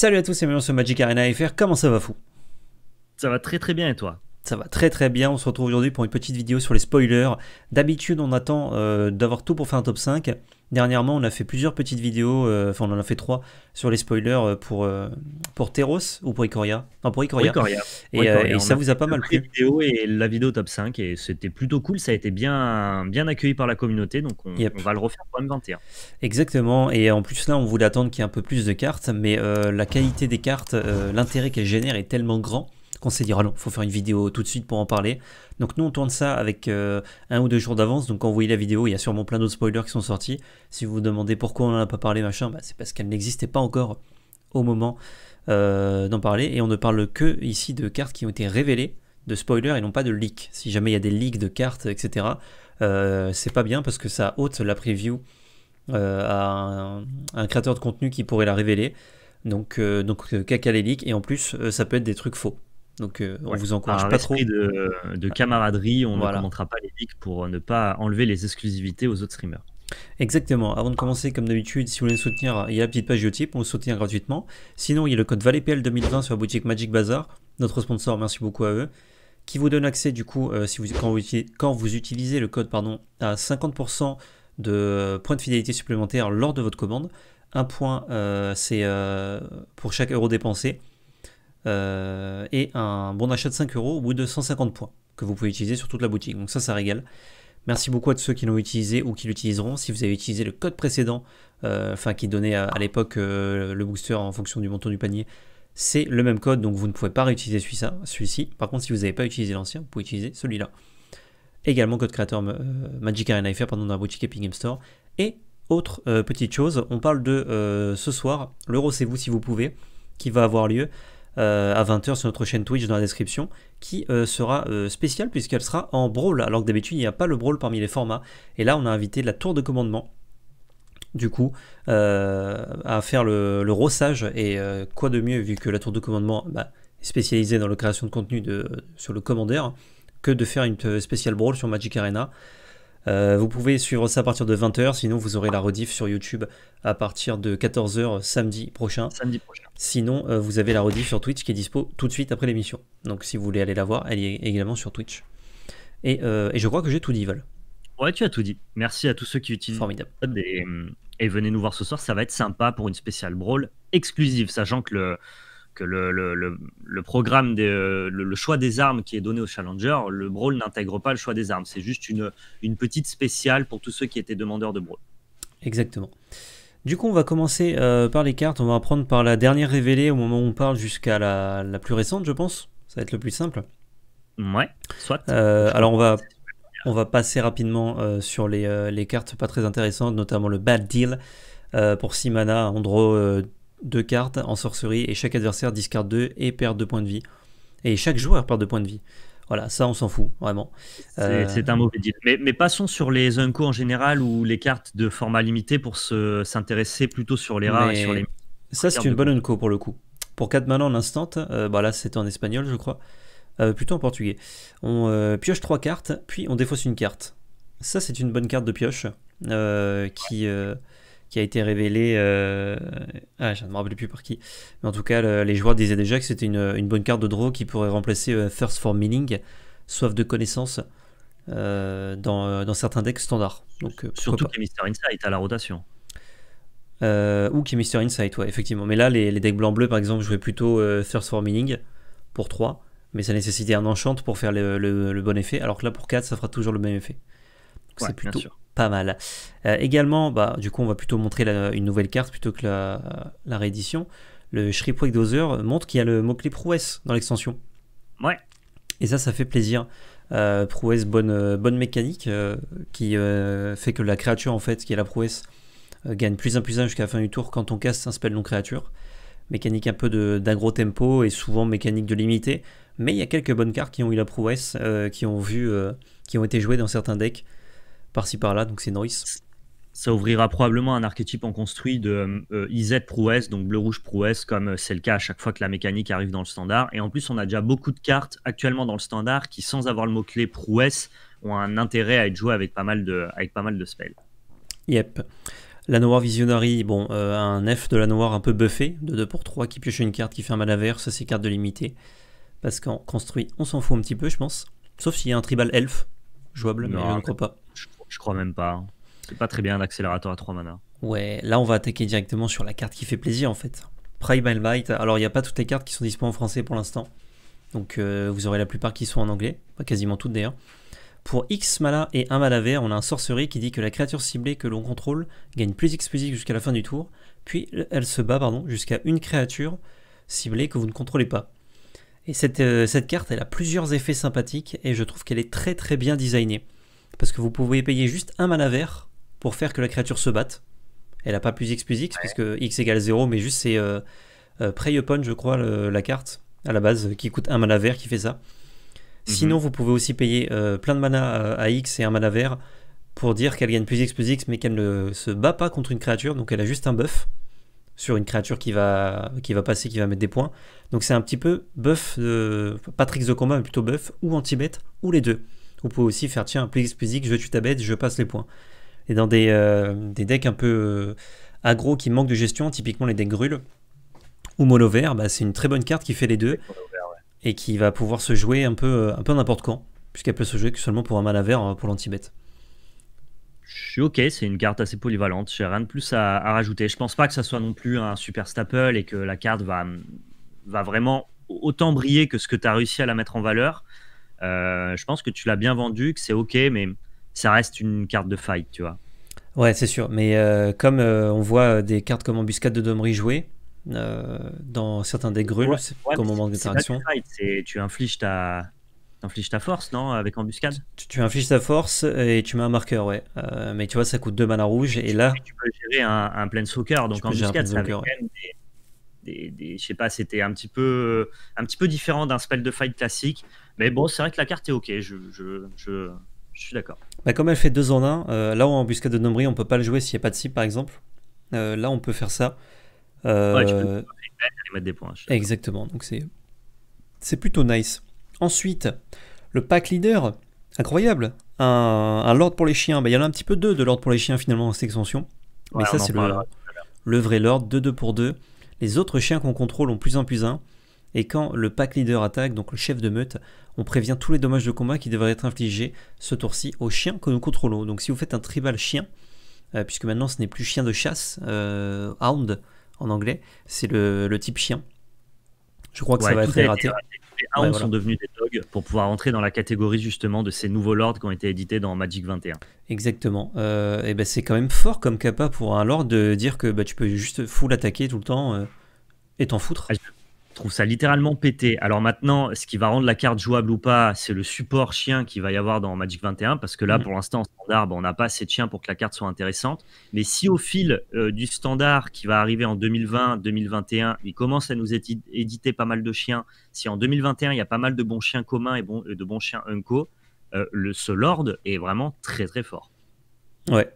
Salut à tous et bienvenue sur Magic Arena FR, comment ça va fou Ça va très très bien et toi ça va très très bien, on se retrouve aujourd'hui pour une petite vidéo sur les spoilers. D'habitude on attend euh, d'avoir tout pour faire un top 5. Dernièrement on a fait plusieurs petites vidéos, euh, enfin on en a fait trois sur les spoilers euh, pour, Teros ou pour Ikoria Non pour Ikoria. Et, ça vous a pas mal plu. et la vidéo top 5 et c'était plutôt cool, ça a été bien, bien accueilli par la communauté donc on, on va le refaire pour M21. Exactement et en plus là on voulait attendre qu'il y ait un peu plus de cartes mais la qualité des cartes, l'intérêt qu'elles génèrent est tellement grand qu'on s'est dit, ah, faut faire une vidéo tout de suite pour en parler. Donc nous, on tourne ça avec euh, un ou deux jours d'avance. Donc quand vous voyez la vidéo, il y a sûrement plein d'autres spoilers qui sont sortis. Si vous vous demandez pourquoi on n'en a pas parlé, machin, bah, c'est parce qu'elle n'existait pas encore au moment euh, d'en parler. Et on ne parle que ici de cartes qui ont été révélées, de spoilers et non pas de leaks. Si jamais il y a des leaks de cartes, etc., euh, c'est pas bien parce que ça ôte la preview à un, créateur de contenu qui pourrait la révéler. Donc, donc caca les leaks, et en plus, ça peut être des trucs faux. Donc euh, on vous encourage pas trop. De, camaraderie, on ne montrera pas les leaks pour euh, ne pas enlever les exclusivités aux autres streamers. Exactement. Avant de commencer, comme d'habitude, si vous voulez nous soutenir, il y a la petite page Utip, on vous soutient gratuitement. Sinon, il y a le code valetpl 2020 sur la boutique Magic Bazaar, notre sponsor, merci beaucoup à eux, qui vous donne accès, du coup, euh, si vous, quand, vous, utilisez le code pardon, à 50% de points de fidélité supplémentaires lors de votre commande. Un point, c'est pour chaque euro dépensé. Euh, et un bon d'achat de 5 euros au bout de 150 points que vous pouvez utiliser sur toute la boutique. Donc ça, ça régale. Merci beaucoup à tous ceux qui l'ont utilisé ou qui l'utiliseront. Si vous avez utilisé le code précédent, euh, enfin qui donnait à, l'époque euh, le booster en fonction du montant du panier, c'est le même code, donc vous ne pouvez pas réutiliser celui-ci. Par contre, si vous n'avez pas utilisé l'ancien, vous pouvez utiliser celui-là. Également code créateur Magic Arena FR, pendant la boutique Epic Game Store. Et autre petite chose, on parle de ce soir, l'euro c'est vous si vous pouvez, qui va avoir lieu. Euh, à 20h sur notre chaîne Twitch dans la description, qui euh, sera euh, spéciale puisqu'elle sera en brawl, alors que d'habitude il n'y a pas le brawl parmi les formats. Et là on a invité la tour de commandement, du coup, à faire le, rossage. Et quoi de mieux vu que la tour de commandement bah, est spécialisée dans la création de contenu sur le commandeur que de faire une spéciale brawl sur Magic Arena. Euh, vous pouvez suivre ça à partir de 20h, sinon vous aurez la rediff sur YouTube à partir de 14h samedi prochain. Samedi prochain. Sinon, euh, vous avez la rediff sur Twitch qui est dispo tout de suite après l'émission. Donc si vous voulez aller la voir, elle est également sur Twitch. Et, euh, je crois que j'ai tout dit, Val. Ouais, tu as tout dit. Merci à tous ceux qui utilisent. Formidable. Et, et venez nous voir ce soir, ça va être sympa pour une spéciale Brawl exclusive, sachant que le le, le, programme, euh, le, choix des armes qui est donné au Challenger, le Brawl n'intègre pas le choix des armes. C'est juste une, une petite spéciale pour tous ceux qui étaient demandeurs de Brawl. Exactement. Du coup, on va commencer euh, par les cartes. On va apprendre par la dernière révélée au moment où on parle jusqu'à la, plus récente, je pense. Ça va être le plus simple. Ouais, soit. Euh, alors, on va, on va passer rapidement sur les, cartes pas très intéressantes, notamment le Bad Deal pour Simana, mana. Deux cartes en sorcerie et chaque adversaire discarde deux et perd deux points de vie. Et chaque joueur perd deux points de vie. Voilà, ça on s'en fout, vraiment. C'est euh, un mauvais deal. Mais, passons sur les Unco en général ou les cartes de format limité pour s'intéresser plutôt sur les rares et sur les. Ça, c'est une bonne Unco pour le coup. Pour 4 mana en instant, euh, bah là c'était en espagnol, je crois. Euh, plutôt en portugais. On pioche trois cartes, puis on défausse une carte. Ça, c'est une bonne carte de pioche qui qui a été révélé. Euh, ah, je ne me rappelle plus par qui. Mais en tout cas, les joueurs disaient déjà que c'était une, bonne carte de draw qui pourrait remplacer First euh, for Meaning, soif de connaissance, euh, dans, certains decks standards. Donc, Surtout que Mister Insight à la rotation. ou qui Mister Insight, ouais, effectivement. Mais là, les, decks blanc-bleu, par exemple, jouaient plutôt First for Meaning pour 3, mais ça nécessitait un enchant pour faire le, bon effet, alors que là, pour 4, ça fera toujours le même effet. C'est plutôt pas mal. Euh, également, bah, du coup, on va plutôt montrer la, une nouvelle carte plutôt que la, réédition. Le Shrimpwake Dozer montre qu'il y a le mot-clé prouesse dans l'extension. Ouais. Et ça, ça fait plaisir. Euh, prouesse, bonne, euh, bonne mécanique euh, qui fait que la créature, en fait, qui est la prouesse, gagne plus un plus un jusqu'à la fin du tour quand on casse un spell non créature. Mécanique un peu d'agro tempo et souvent mécanique de limiter Mais il y a quelques bonnes cartes qui ont eu la prouesse, qui ont vu, qui ont été jouées dans certains decks par-ci par-là, donc c'est noise. Ça ouvrira probablement un archétype en construit de euh, euh, IZ prouesse, donc bleu-rouge prouesse, comme euh, c'est le cas à chaque fois que la mécanique arrive dans le standard. Et en plus, on a déjà beaucoup de cartes actuellement dans le standard qui, sans avoir le mot-clé prouesse, ont un intérêt à être jouées avec pas mal de, avec pas mal de spells. Yep. La Noire Visionary, bon, un F de la Noire un peu buffé, de 2 pour 3, qui pioche une carte qui fait un mal à ça c'est carte de limité. Parce qu'en construit, on s'en fout un petit peu, je pense. Sauf s'il y a un tribal elf jouable, mais je ne crois pas. Je je crois même pas. C'est pas très bien l'accélérateur à 3 mana. Ouais, là on va attaquer directement sur la carte qui fait plaisir en fait. Primal Bite Alors il n'y a pas toutes les cartes qui sont disponibles en français pour l'instant. Donc euh, vous aurez la plupart qui sont en anglais, pas quasiment toutes d'ailleurs. Pour X mana et 1 mana on a un sorcerie qui dit que la créature ciblée que l'on contrôle gagne plus X jusqu'à la fin du tour, puis elle se bat pardon, jusqu'à une créature ciblée que vous ne contrôlez pas. Et cette, euh, cette carte, elle a plusieurs effets sympathiques et je trouve qu'elle est très très bien designée parce que vous pouvez payer juste un mana vert pour faire que la créature se batte. Elle n'a pas plus X plus X, puisque X égale 0, mais juste c'est euh, euh, Prey Upon, je crois, la carte, à la base, qui coûte un mana vert, qui fait ça. Mhm. Sinon, vous pouvez aussi payer euh, plein de mana euh, à, X et un mana vert pour dire qu'elle gagne plus X plus X, mais qu'elle ne se bat pas contre une créature, donc elle a juste un buff sur une créature qui va, qui va passer, qui va mettre des points. Donc c'est un petit peu buff, de, pas tricks de combat, mais plutôt buff, ou anti bet ou les deux. On peut aussi faire tiens, plus physique je tue ta bête, je passe les points. Et dans des, euh, decks un peu euh, agro qui manquent de gestion, typiquement les decks Grul ou Mono Vert, bah, c'est une très bonne carte qui fait les deux et qui va pouvoir se jouer un peu euh, un peu n'importe quand, puisqu'elle peut se jouer que seulement pour un à vert pour lanti bête Je suis ok, c'est une carte assez polyvalente, j'ai rien de plus à, rajouter. Je pense pas que ça soit non plus un super staple et que la carte va, va vraiment autant briller que ce que tu as réussi à la mettre en valeur. Euh, je pense que tu l'as bien vendu, que c'est ok, mais ça reste une carte de fight, tu vois. Ouais, c'est sûr. Mais euh, comme euh, on voit des cartes comme Embuscade de Domri jouer dans certains des grules, ouais, ouais, comme moment d'interaction. Tu infliges ta, ta force, non Avec embuscade tu, infliges ta force et tu mets un marqueur, ouais. mais tu vois, ça coûte 2 mana rouge et là. Tu peux gérer un, un planeswalker, donc embuscade, ça quand même des. je sais pas, c'était un, petit peu, un petit peu différent d'un spell de fight classique. Mais bon, c'est vrai que la carte est ok, je, suis d'accord. Bah, comme elle fait 2 en 1, euh, là où en embuscade de nombril, on peut pas le jouer s'il n'y a pas de cible par exemple. Euh, là, on peut faire ça. Euh, ben, mettre des points. Exactement, donc c'est plutôt nice. Ensuite, le pack leader, incroyable. Un, un Lord pour les chiens, bah, il y en a un petit peu deux de Lord pour les chiens finalement dans cette extension. Mais ça, c'est le, le, vrai Lord, 2-2 pour 2. Les autres chiens qu'on contrôle ont plus en plus un. Et quand le pack leader attaque, donc le chef de meute, on prévient tous les dommages de combat qui devraient être infligés ce tour-ci au chien que nous contrôlons. Donc si vous faites un tribal chien, euh, puisque maintenant ce n'est plus chien de chasse, euh, hound en anglais, c'est le, type chien. Je crois que ça va être raté. Les hounds sont devenus des dogs pour pouvoir entrer dans la catégorie justement de ces nouveaux lords qui ont été édités dans Magic 21. Exactement. Euh, et ben c'est quand même fort comme capa pour un lord de dire que bah, tu peux juste full attaquer tout le temps et t'en foutre. Ah, trouve ça littéralement pété. Alors maintenant, ce qui va rendre la carte jouable ou pas, c'est le support chien qu'il va y avoir dans Magic 21, parce que là, mm. pour l'instant, en standard, on n'a pas assez de chiens pour que la carte soit intéressante. Mais si au fil euh, du standard qui va arriver en 2020-2021, il commence à nous éditer, pas mal de chiens, si en 2021, il y a pas mal de bons chiens communs et euh, de bons chiens unco, euh, le, ce Lord est vraiment très très fort. Ouais,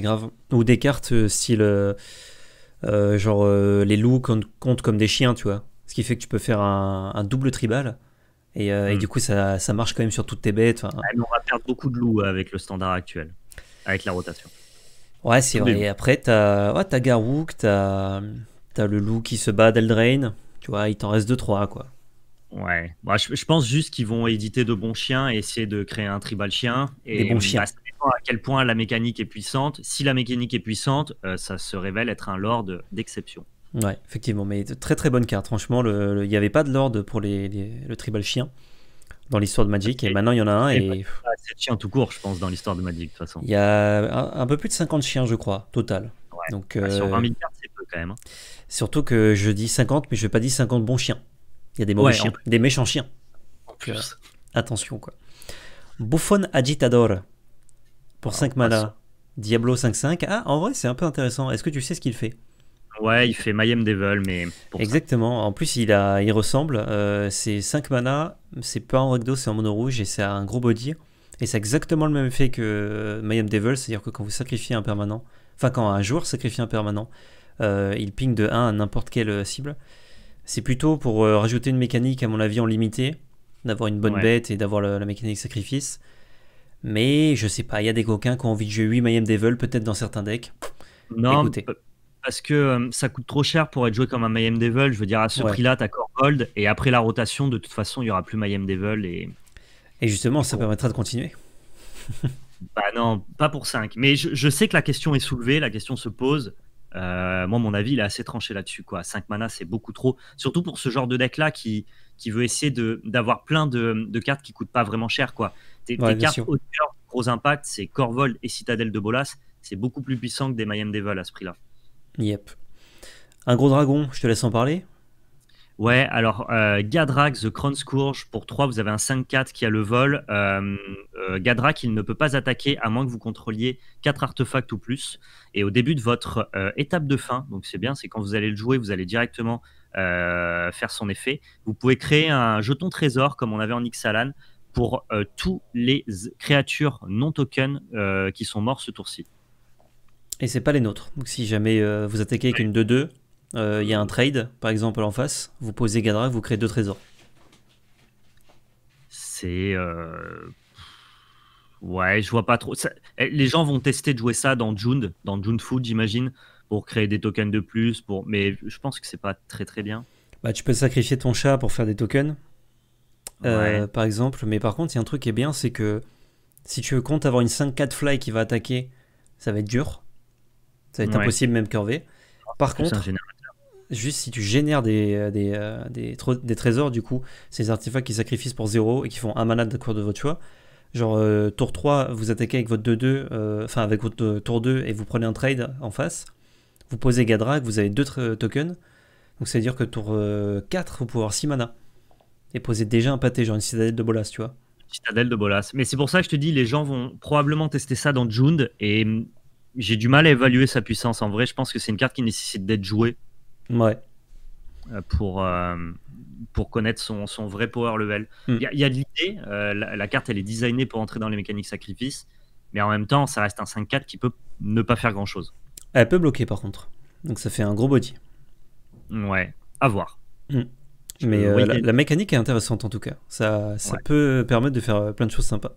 grave. Ou des cartes style... genre les loups comptent comme des chiens, tu vois ce qui fait que tu peux faire un, double tribal. Et, euh, hmm. du coup, ça, ça, marche quand même sur toutes tes bêtes. Ah, on va perdre beaucoup de loups avec le standard actuel, avec la rotation. Ouais, c'est vrai. Et après, t'as as Garouk, t'as as le loup qui se bat d'Eldrain. Tu vois, il t'en reste 2-3, quoi. Ouais. Bah, je, pense juste qu'ils vont éditer de bons chiens et essayer de créer un tribal chien. Et Des bons chiens. Bah, ça à quel point la mécanique est puissante. Si la mécanique est puissante, euh, ça se révèle être un lord d'exception. Ouais, effectivement, mais très très bonne carte. Franchement, il n'y avait pas de lord pour les, le tribal chien dans l'histoire de Magic, et, maintenant il y en a un. Et... 7 chiens tout court, je pense, dans l'histoire de Magic, de toute façon. Il y a un, peu plus de 50 chiens, je crois, total. Donc, bah, Sur 20 euh, 000 cartes, c'est peu quand même. Hein. Surtout que je dis 50, mais je veux pas dire 50 bons chiens. Il y a des mauvais chiens, des méchants chiens. En plus. attention, quoi. Buffon Agitador, pour 5 ah, mana. Diablo 5-5. Ah, en vrai, c'est un peu intéressant. Est-ce que tu sais ce qu'il fait Ouais, il fait Mayhem Devil, mais. Exactement. En plus, il, a, il ressemble. Euh, c'est 5 mana, c'est pas en recto, c'est en mono rouge et c'est un gros body. Et c'est exactement le même effet que euh, Mayhem Devil, c'est-à-dire que quand vous sacrifiez un permanent, enfin quand un joueur sacrifie un permanent, euh, il ping de 1 à n'importe quelle cible. C'est plutôt pour rajouter une mécanique, à mon avis, en limité, d'avoir une bonne bête et d'avoir la, mécanique sacrifice. Mais je sais pas, il y a des coquins qui ont envie de jouer 8 Mayhem Devil, peut-être dans certains decks. Non, Écoutez parce que euh, ça coûte trop cher pour être joué comme un Mayhem Devil. Je veux dire, à ce prix-là, t'as Corvold et après la rotation, de toute façon, il n'y aura plus Mayhem Devil. Et, et justement, ça oh. permettra de continuer. bah non, pas pour 5. Mais je, sais que la question est soulevée, la question se pose. Euh, moi, mon avis, il est assez tranché là-dessus. Quoi. 5 mana, c'est beaucoup trop. Surtout pour ce genre de deck-là qui, qui veut essayer de, d'avoir plein de, cartes qui coûtent pas vraiment cher. Quoi. Tes, cartes aux gros impact, c'est Corvold et Citadelle de Bolas. C'est beaucoup plus puissant que des Mayhem Devil à ce prix-là. Yep. Un gros dragon, je te laisse en parler. Ouais, alors euh, Gadrak, The Crown Scourge, pour 3, vous avez un 5-4 qui a le vol. Euh, euh Gadrak, il ne peut pas attaquer à moins que vous contrôliez 4 artefacts ou plus. Et au début de votre euh, étape de fin, donc c'est bien, c'est quand vous allez le jouer, vous allez directement faire son effet. Vous pouvez créer un jeton trésor, comme on avait en Xalan pour tous les créatures non token qui sont mortes ce tour-ci. Et c'est pas les nôtres. Donc si jamais euh, vous attaquez avec une 2-2, euh, il y a un trade, par exemple, en face, vous posez Gadra, vous créez deux trésors. C'est... Euh, ouais, je vois pas trop. Eh, les gens vont tester de jouer ça dans Jund, dans Jund Food, j'imagine, pour créer des tokens de plus. Pour... Mais je pense que c'est pas très très bien. Bah, tu peux sacrifier ton chat pour faire des tokens, par exemple. Mais par contre, il y a un truc qui est bien, c'est que si tu comptes avoir une 5-4 fly qui va attaquer, ça va être dur. Ça va être impossible même curvé. Par contre, juste si tu génères des, euh, euh, des, trésors, du coup, ces artefacts qui sacrifient pour 0 et qui font un mana de cours de votre choix. Genre, euh, tour 3, vous attaquez avec votre 2-2, enfin avec votre tour 2 et vous prenez un trade en face. Vous posez Gadrak, vous avez 2 tokens. Donc, ça veut dire que tour 4, vous pouvez avoir 6 mana. Et poser déjà un pâté, genre une citadelle de Bolas, tu vois. Citadelle de Bolas. Mais c'est pour ça que je te dis, les gens vont probablement tester ça dans Jund et j'ai du mal à évaluer sa puissance. En vrai, je pense que c'est une carte qui nécessite d'être jouée. Ouais. Euh, pour, euh, pour connaître son, son, vrai power level. Hmm. Il y, a de l'idée, euh, la, carte elle est designée pour entrer dans les mécaniques sacrifices, mais en même temps, ça reste un 5-4 qui peut ne pas faire grand chose. Elle peut bloquer par contre, donc ça fait un gros body. Ouais, à voir. Hmm. Mais la, mécanique est intéressante en tout cas, ça, ça peut permettre de faire plein de choses sympas.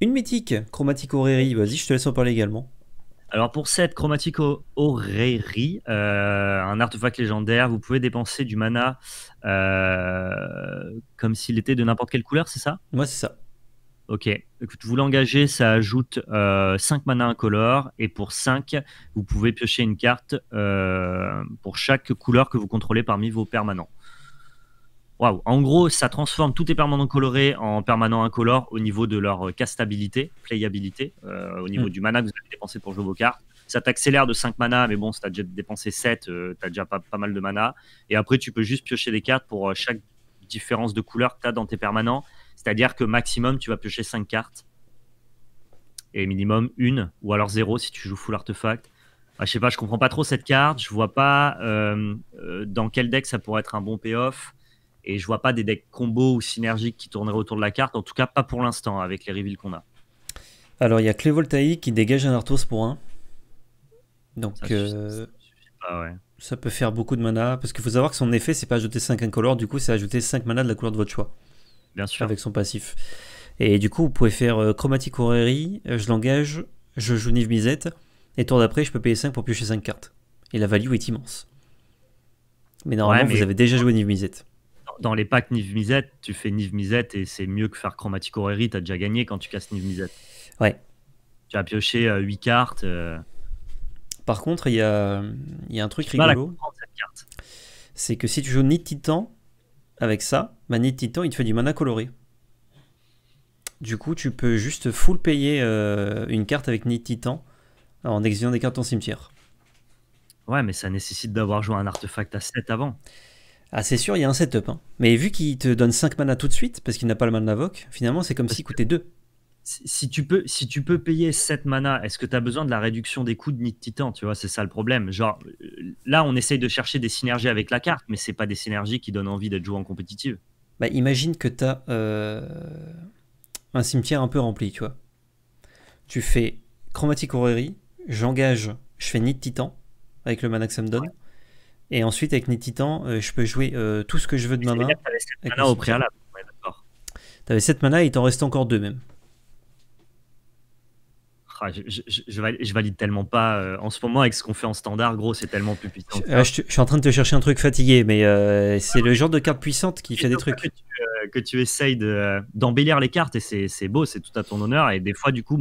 Une mythique, Chromatic Horary, vas-y, je te laisse en parler également. Alors pour cette chromatique Oreri, euh, un artefact légendaire, vous pouvez dépenser du mana euh, comme s'il était de n'importe quelle couleur, c'est ça Ouais, c'est ça. Ok, Écoute, vous l'engagez, ça ajoute 5 euh, mana incolore, et pour 5, vous pouvez piocher une carte pour chaque couleur que vous contrôlez parmi vos permanents. Waouh En gros, ça transforme tous tes permanents colorés en permanents incolores au niveau de leur euh, castabilité, playabilité, euh, au niveau hmm. du mana que vous avez dépensé pour jouer vos cartes. Ça t'accélère de 5 mana, mais bon, si t'as déjà dépensé 7, euh, t'as déjà pas, mal de mana. Et après, tu peux juste piocher des cartes pour chaque différence de couleur que t'as dans tes permanents. C'est-à-dire que maximum, tu vas piocher 5 cartes. Et minimum une, ou alors 0 si tu joues full artefact. Je ah, je sais pas, je comprends pas trop cette carte. Je vois pas dans quel deck ça pourrait être un bon payoff. Et je vois pas des decks combos ou synergiques qui tourneraient autour de la carte, en tout cas pas pour l'instant avec les reveals qu'on a. Alors il y a Clé Voltaïque qui dégage un Arthos pour 1. Donc euh, ça, peut faire beaucoup de mana, parce qu'il faut savoir que son effet c'est pas ajouter 5 incolores, du coup c'est ajouter 5 mana de la couleur de votre choix. Bien sûr. Avec son passif. Et du coup vous pouvez faire euh, Chromatic Horary, je l'engage, je joue Nive Misette, et tour d'après je peux payer 5 pour piocher 5 cartes. Et la value est immense. Mais normalement vous avez déjà joué Nive Misette dans les packs Niv Misette, tu fais Niv Misette et c'est mieux que faire Chromatic Orrery, t'as déjà gagné quand tu casses Niv Misette. Ouais. Tu as pioché 8 euh, cartes. Euh. Par contre, il y a, y a, un truc rigolo. C'est que si tu joues Nid Titan avec ça, bah, Nid Titan il te fait du mana coloré. Du coup, tu peux juste full payer euh, une carte avec Nid Titan en exilant des cartes en cimetière. Ouais, mais ça nécessite d'avoir joué un artefact à 7 avant. Ah, c'est sûr, il y a un setup. Hein. Mais vu qu'il te donne 5 mana tout de suite, parce qu'il n'a pas le mana Voc, finalement, c'est comme s'il coûtait 2. Si tu, peux, si tu peux payer 7 mana, est-ce que tu as besoin de la réduction des coûts de Nid Titan Tu vois, c'est ça le problème. Genre, euh, là, on essaye de chercher des synergies avec la carte, mais c'est pas des synergies qui donnent envie d'être joué en compétitive. Bah, imagine que tu as euh, un cimetière un peu rempli, tu vois. Tu fais Chromatic horrerie, j'engage, je fais Nid Titan avec le mana que ça me donne. Et ensuite, avec Netitan, euh, je peux jouer euh, tout ce que je veux de ma main. Tu avais 7 mana au préalable. Ouais, 7 mana et il t'en reste encore 2 même. Ah, je, je, valide tellement pas. Euh, en ce moment, avec ce qu'on fait en standard, gros, c'est tellement plus puissant. Ah, je, suis en train de te chercher un truc fatigué, mais euh, c'est le genre de carte puissante qui fait des trucs. Que tu, de essayes d'embellir les cartes, et c'est beau, c'est tout à ton honneur. Et des fois, du coup,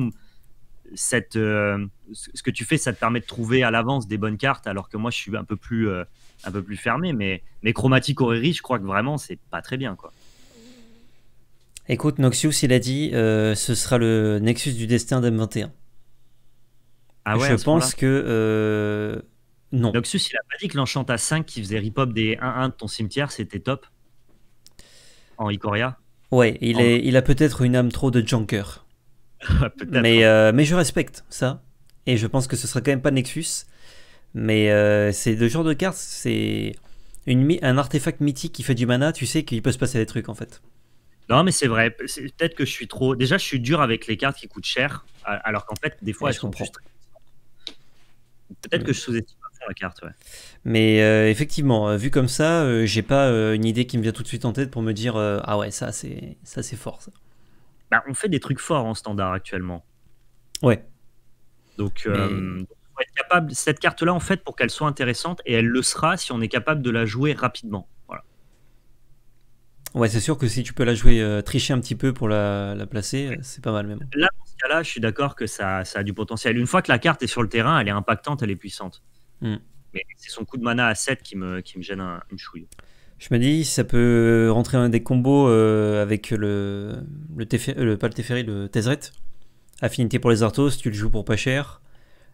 cette, euh, ce que tu fais, ça te permet de trouver à l'avance des bonnes cartes, alors que moi, je suis un peu plus, euh, un peu plus fermé. Mais, mais Chromatic aurélie je crois que vraiment, c'est pas très bien. quoi. Écoute, Noxius, il a dit euh, ce sera le Nexus du destin d'M21. Ah Je pense que. non. Noxius, il a pas dit que l'enchant à 5 qui faisait rip hop des 1-1 de ton cimetière, c'était top En Ikoria Ouais, il, est, il a peut-être une âme trop de Junker. mais, hein. euh, mais je respecte ça. Et je pense que ce sera quand même pas Nexus. Mais euh, c'est le genre de carte, c'est un artefact mythique qui fait du mana, tu sais qu'il peut se passer des trucs en fait. Non, mais c'est vrai. Peut-être que je suis trop. Déjà, je suis dur avec les cartes qui coûtent cher, alors qu'en fait, des fois, elles sont comprends. Peut-être que mm. je sous-estime la carte, ouais. Mais euh, effectivement, vu comme ça, j'ai pas une idée qui me vient tout de suite en tête pour me dire ah ouais, ça c'est ça c'est fort. Ça. Bah, on fait des trucs forts en standard actuellement. Ouais. Donc, euh, être capable, cette carte-là, en fait, pour qu'elle soit intéressante, et elle le sera si on est capable de la jouer rapidement. Voilà. Ouais, c'est sûr que si tu peux la jouer, euh, tricher un petit peu pour la, placer, euh, c'est pas mal même. Là, dans ce cas-là, je suis d'accord que ça, a du potentiel. Une fois que la carte est sur le terrain, elle est impactante, elle est puissante. Hmm. Mais c'est son coup de mana à 7 qui me, qui me gêne un, une chouille. Je me dis, ça peut rentrer dans des combos euh, avec le, le, Teferi, euh, le, pas Affinité pour les Arthos, tu le joues pour pas cher.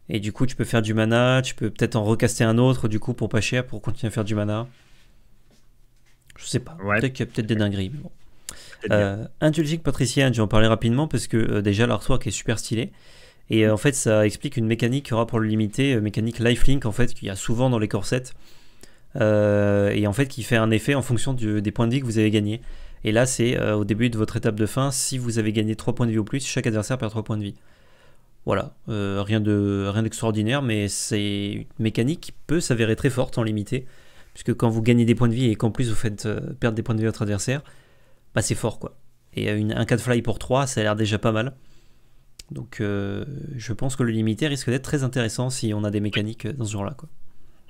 Et du coup, tu peux faire du mana, tu peux peut-être en recaster un autre, du coup, pour pas cher, pour continuer à faire du mana. Je sais pas. Peut-être qu'il y a peut-être des dingueries, mais bon. Euh, vais en parler rapidement parce que déjà euh, déjà l'artwork est super stylé. Et en fait, ça explique une mécanique qu'il y aura pour le limiter, mécanique lifelink en fait, qu'il y a souvent dans les corsets. Euh, et en fait qui fait un effet en fonction des points de vie que vous avez gagnés. Et là, c'est euh, au début de votre étape de fin, si vous avez gagné 3 points de vie ou plus, chaque adversaire perd 3 points de vie. Voilà, euh, rien d'extraordinaire, de, rien mais c'est une mécanique qui peut s'avérer très forte en limité, puisque quand vous gagnez des points de vie et qu'en plus vous faites perdre des points de vie à votre adversaire, bah c'est fort quoi. Et un 4 fly pour 3, ça a l'air déjà pas mal. Donc je pense que le limité risque d'être très intéressant si on a des mécaniques dans ce genre-là quoi.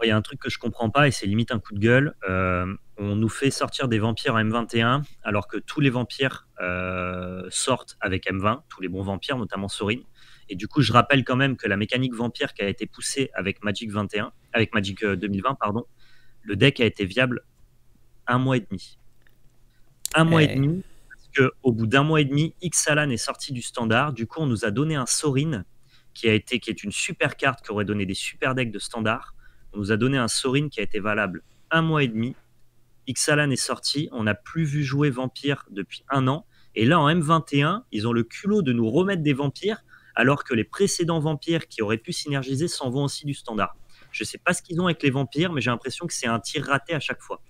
Il y a un truc que je comprends pas et c'est limite un coup de gueule. Euh, on nous fait sortir des vampires en M21 alors que tous les vampires euh, sortent avec M20, tous les bons vampires, notamment Sorin. Et du coup, je rappelle quand même que la mécanique vampire qui a été poussée avec Magic 21, avec Magic 2020, euh, pardon, le deck a été viable un mois et demi. Un mois et eh. demi, parce qu'au bout d'un mois et demi, Xalan est sorti du standard. Du coup, on nous a donné un Sorin qui a été, qui est une super carte qui aurait donné des super decks de standard on nous a donné un Sorin qui a été valable un mois et demi. Ixalan est sorti, on n'a plus vu jouer Vampire depuis un an. Et là, en M21, ils ont le culot de nous remettre des vampires, alors que les précédents vampires qui auraient pu synergiser s'en vont aussi du standard. Je ne sais pas ce qu'ils ont avec les vampires, mais j'ai l'impression que c'est un tir raté à chaque fois.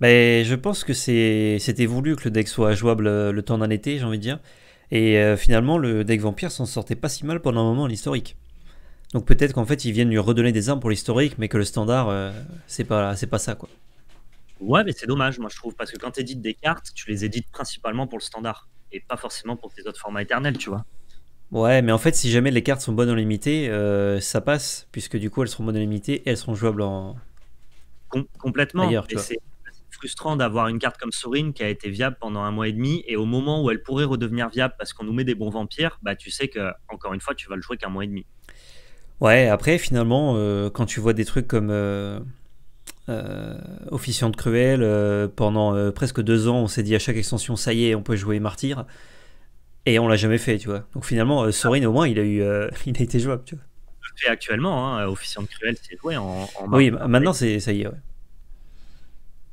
Mais je pense que c'était voulu que le deck soit jouable euh, le temps d'un été, j'ai envie de dire. Et euh, finalement, le deck vampire s'en sortait pas si mal pendant un moment l'historique. Donc peut-être qu'en fait ils viennent lui redonner des armes pour l'historique, mais que le standard, euh, c'est pas, pas ça quoi. Ouais, mais c'est dommage, moi je trouve, parce que quand tu édites des cartes, tu les édites principalement pour le standard et pas forcément pour tes autres formats éternels, tu vois. Ouais, mais en fait, si jamais les cartes sont bonnes en limité, euh, ça passe, puisque du coup elles seront bonnes en limité et elles seront jouables en. complètement. et c'est frustrant d'avoir une carte comme Sorin qui a été viable pendant un mois et demi et au moment où elle pourrait redevenir viable parce qu'on nous met des bons vampires, bah tu sais que, encore une fois, tu vas le jouer qu'un mois et demi. Ouais, après, finalement, euh, quand tu vois des trucs comme euh, euh Officiant de Cruel, euh, pendant presque deux ans, on s'est dit à chaque extension, ça y est, on peut jouer Martyr, et on l'a jamais fait, tu vois. Donc finalement, Sorin, au moins, il a, eu, il a été jouable, tu vois. Fait actuellement, hein, Officiant de Cruel, c'est joué en, en Oui, maintenant, c'est, ça y est, ouais.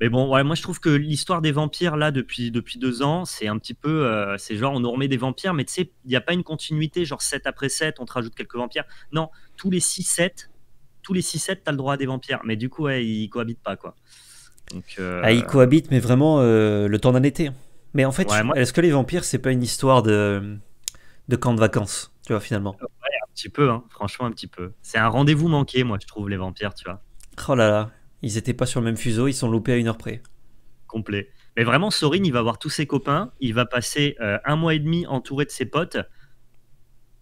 Mais bon, ouais, moi je trouve que l'histoire des vampires là depuis depuis deux ans, c'est un petit peu, euh, c'est genre on nous remet des vampires, mais tu sais, il n'y a pas une continuité, genre 7 après 7, on te rajoute quelques vampires. Non, tous les 6-7, tous les 6-7, t'as le droit à des vampires. Mais du coup, ouais, ils cohabitent pas quoi. Euh, ah, ils cohabitent, mais vraiment euh, le temps d'un été. Mais en fait, est-ce que les vampires, c'est pas une histoire de de camp de vacances, tu vois finalement un petit peu, hein, franchement un petit peu. C'est un rendez-vous manqué, moi je trouve les vampires, tu vois. Oh là là, ils n'étaient pas sur le même fuseau, ils sont loupés à une heure près. Complet. Mais vraiment, Sorin, il va voir tous ses copains, il va passer euh, un mois et demi entouré de ses potes.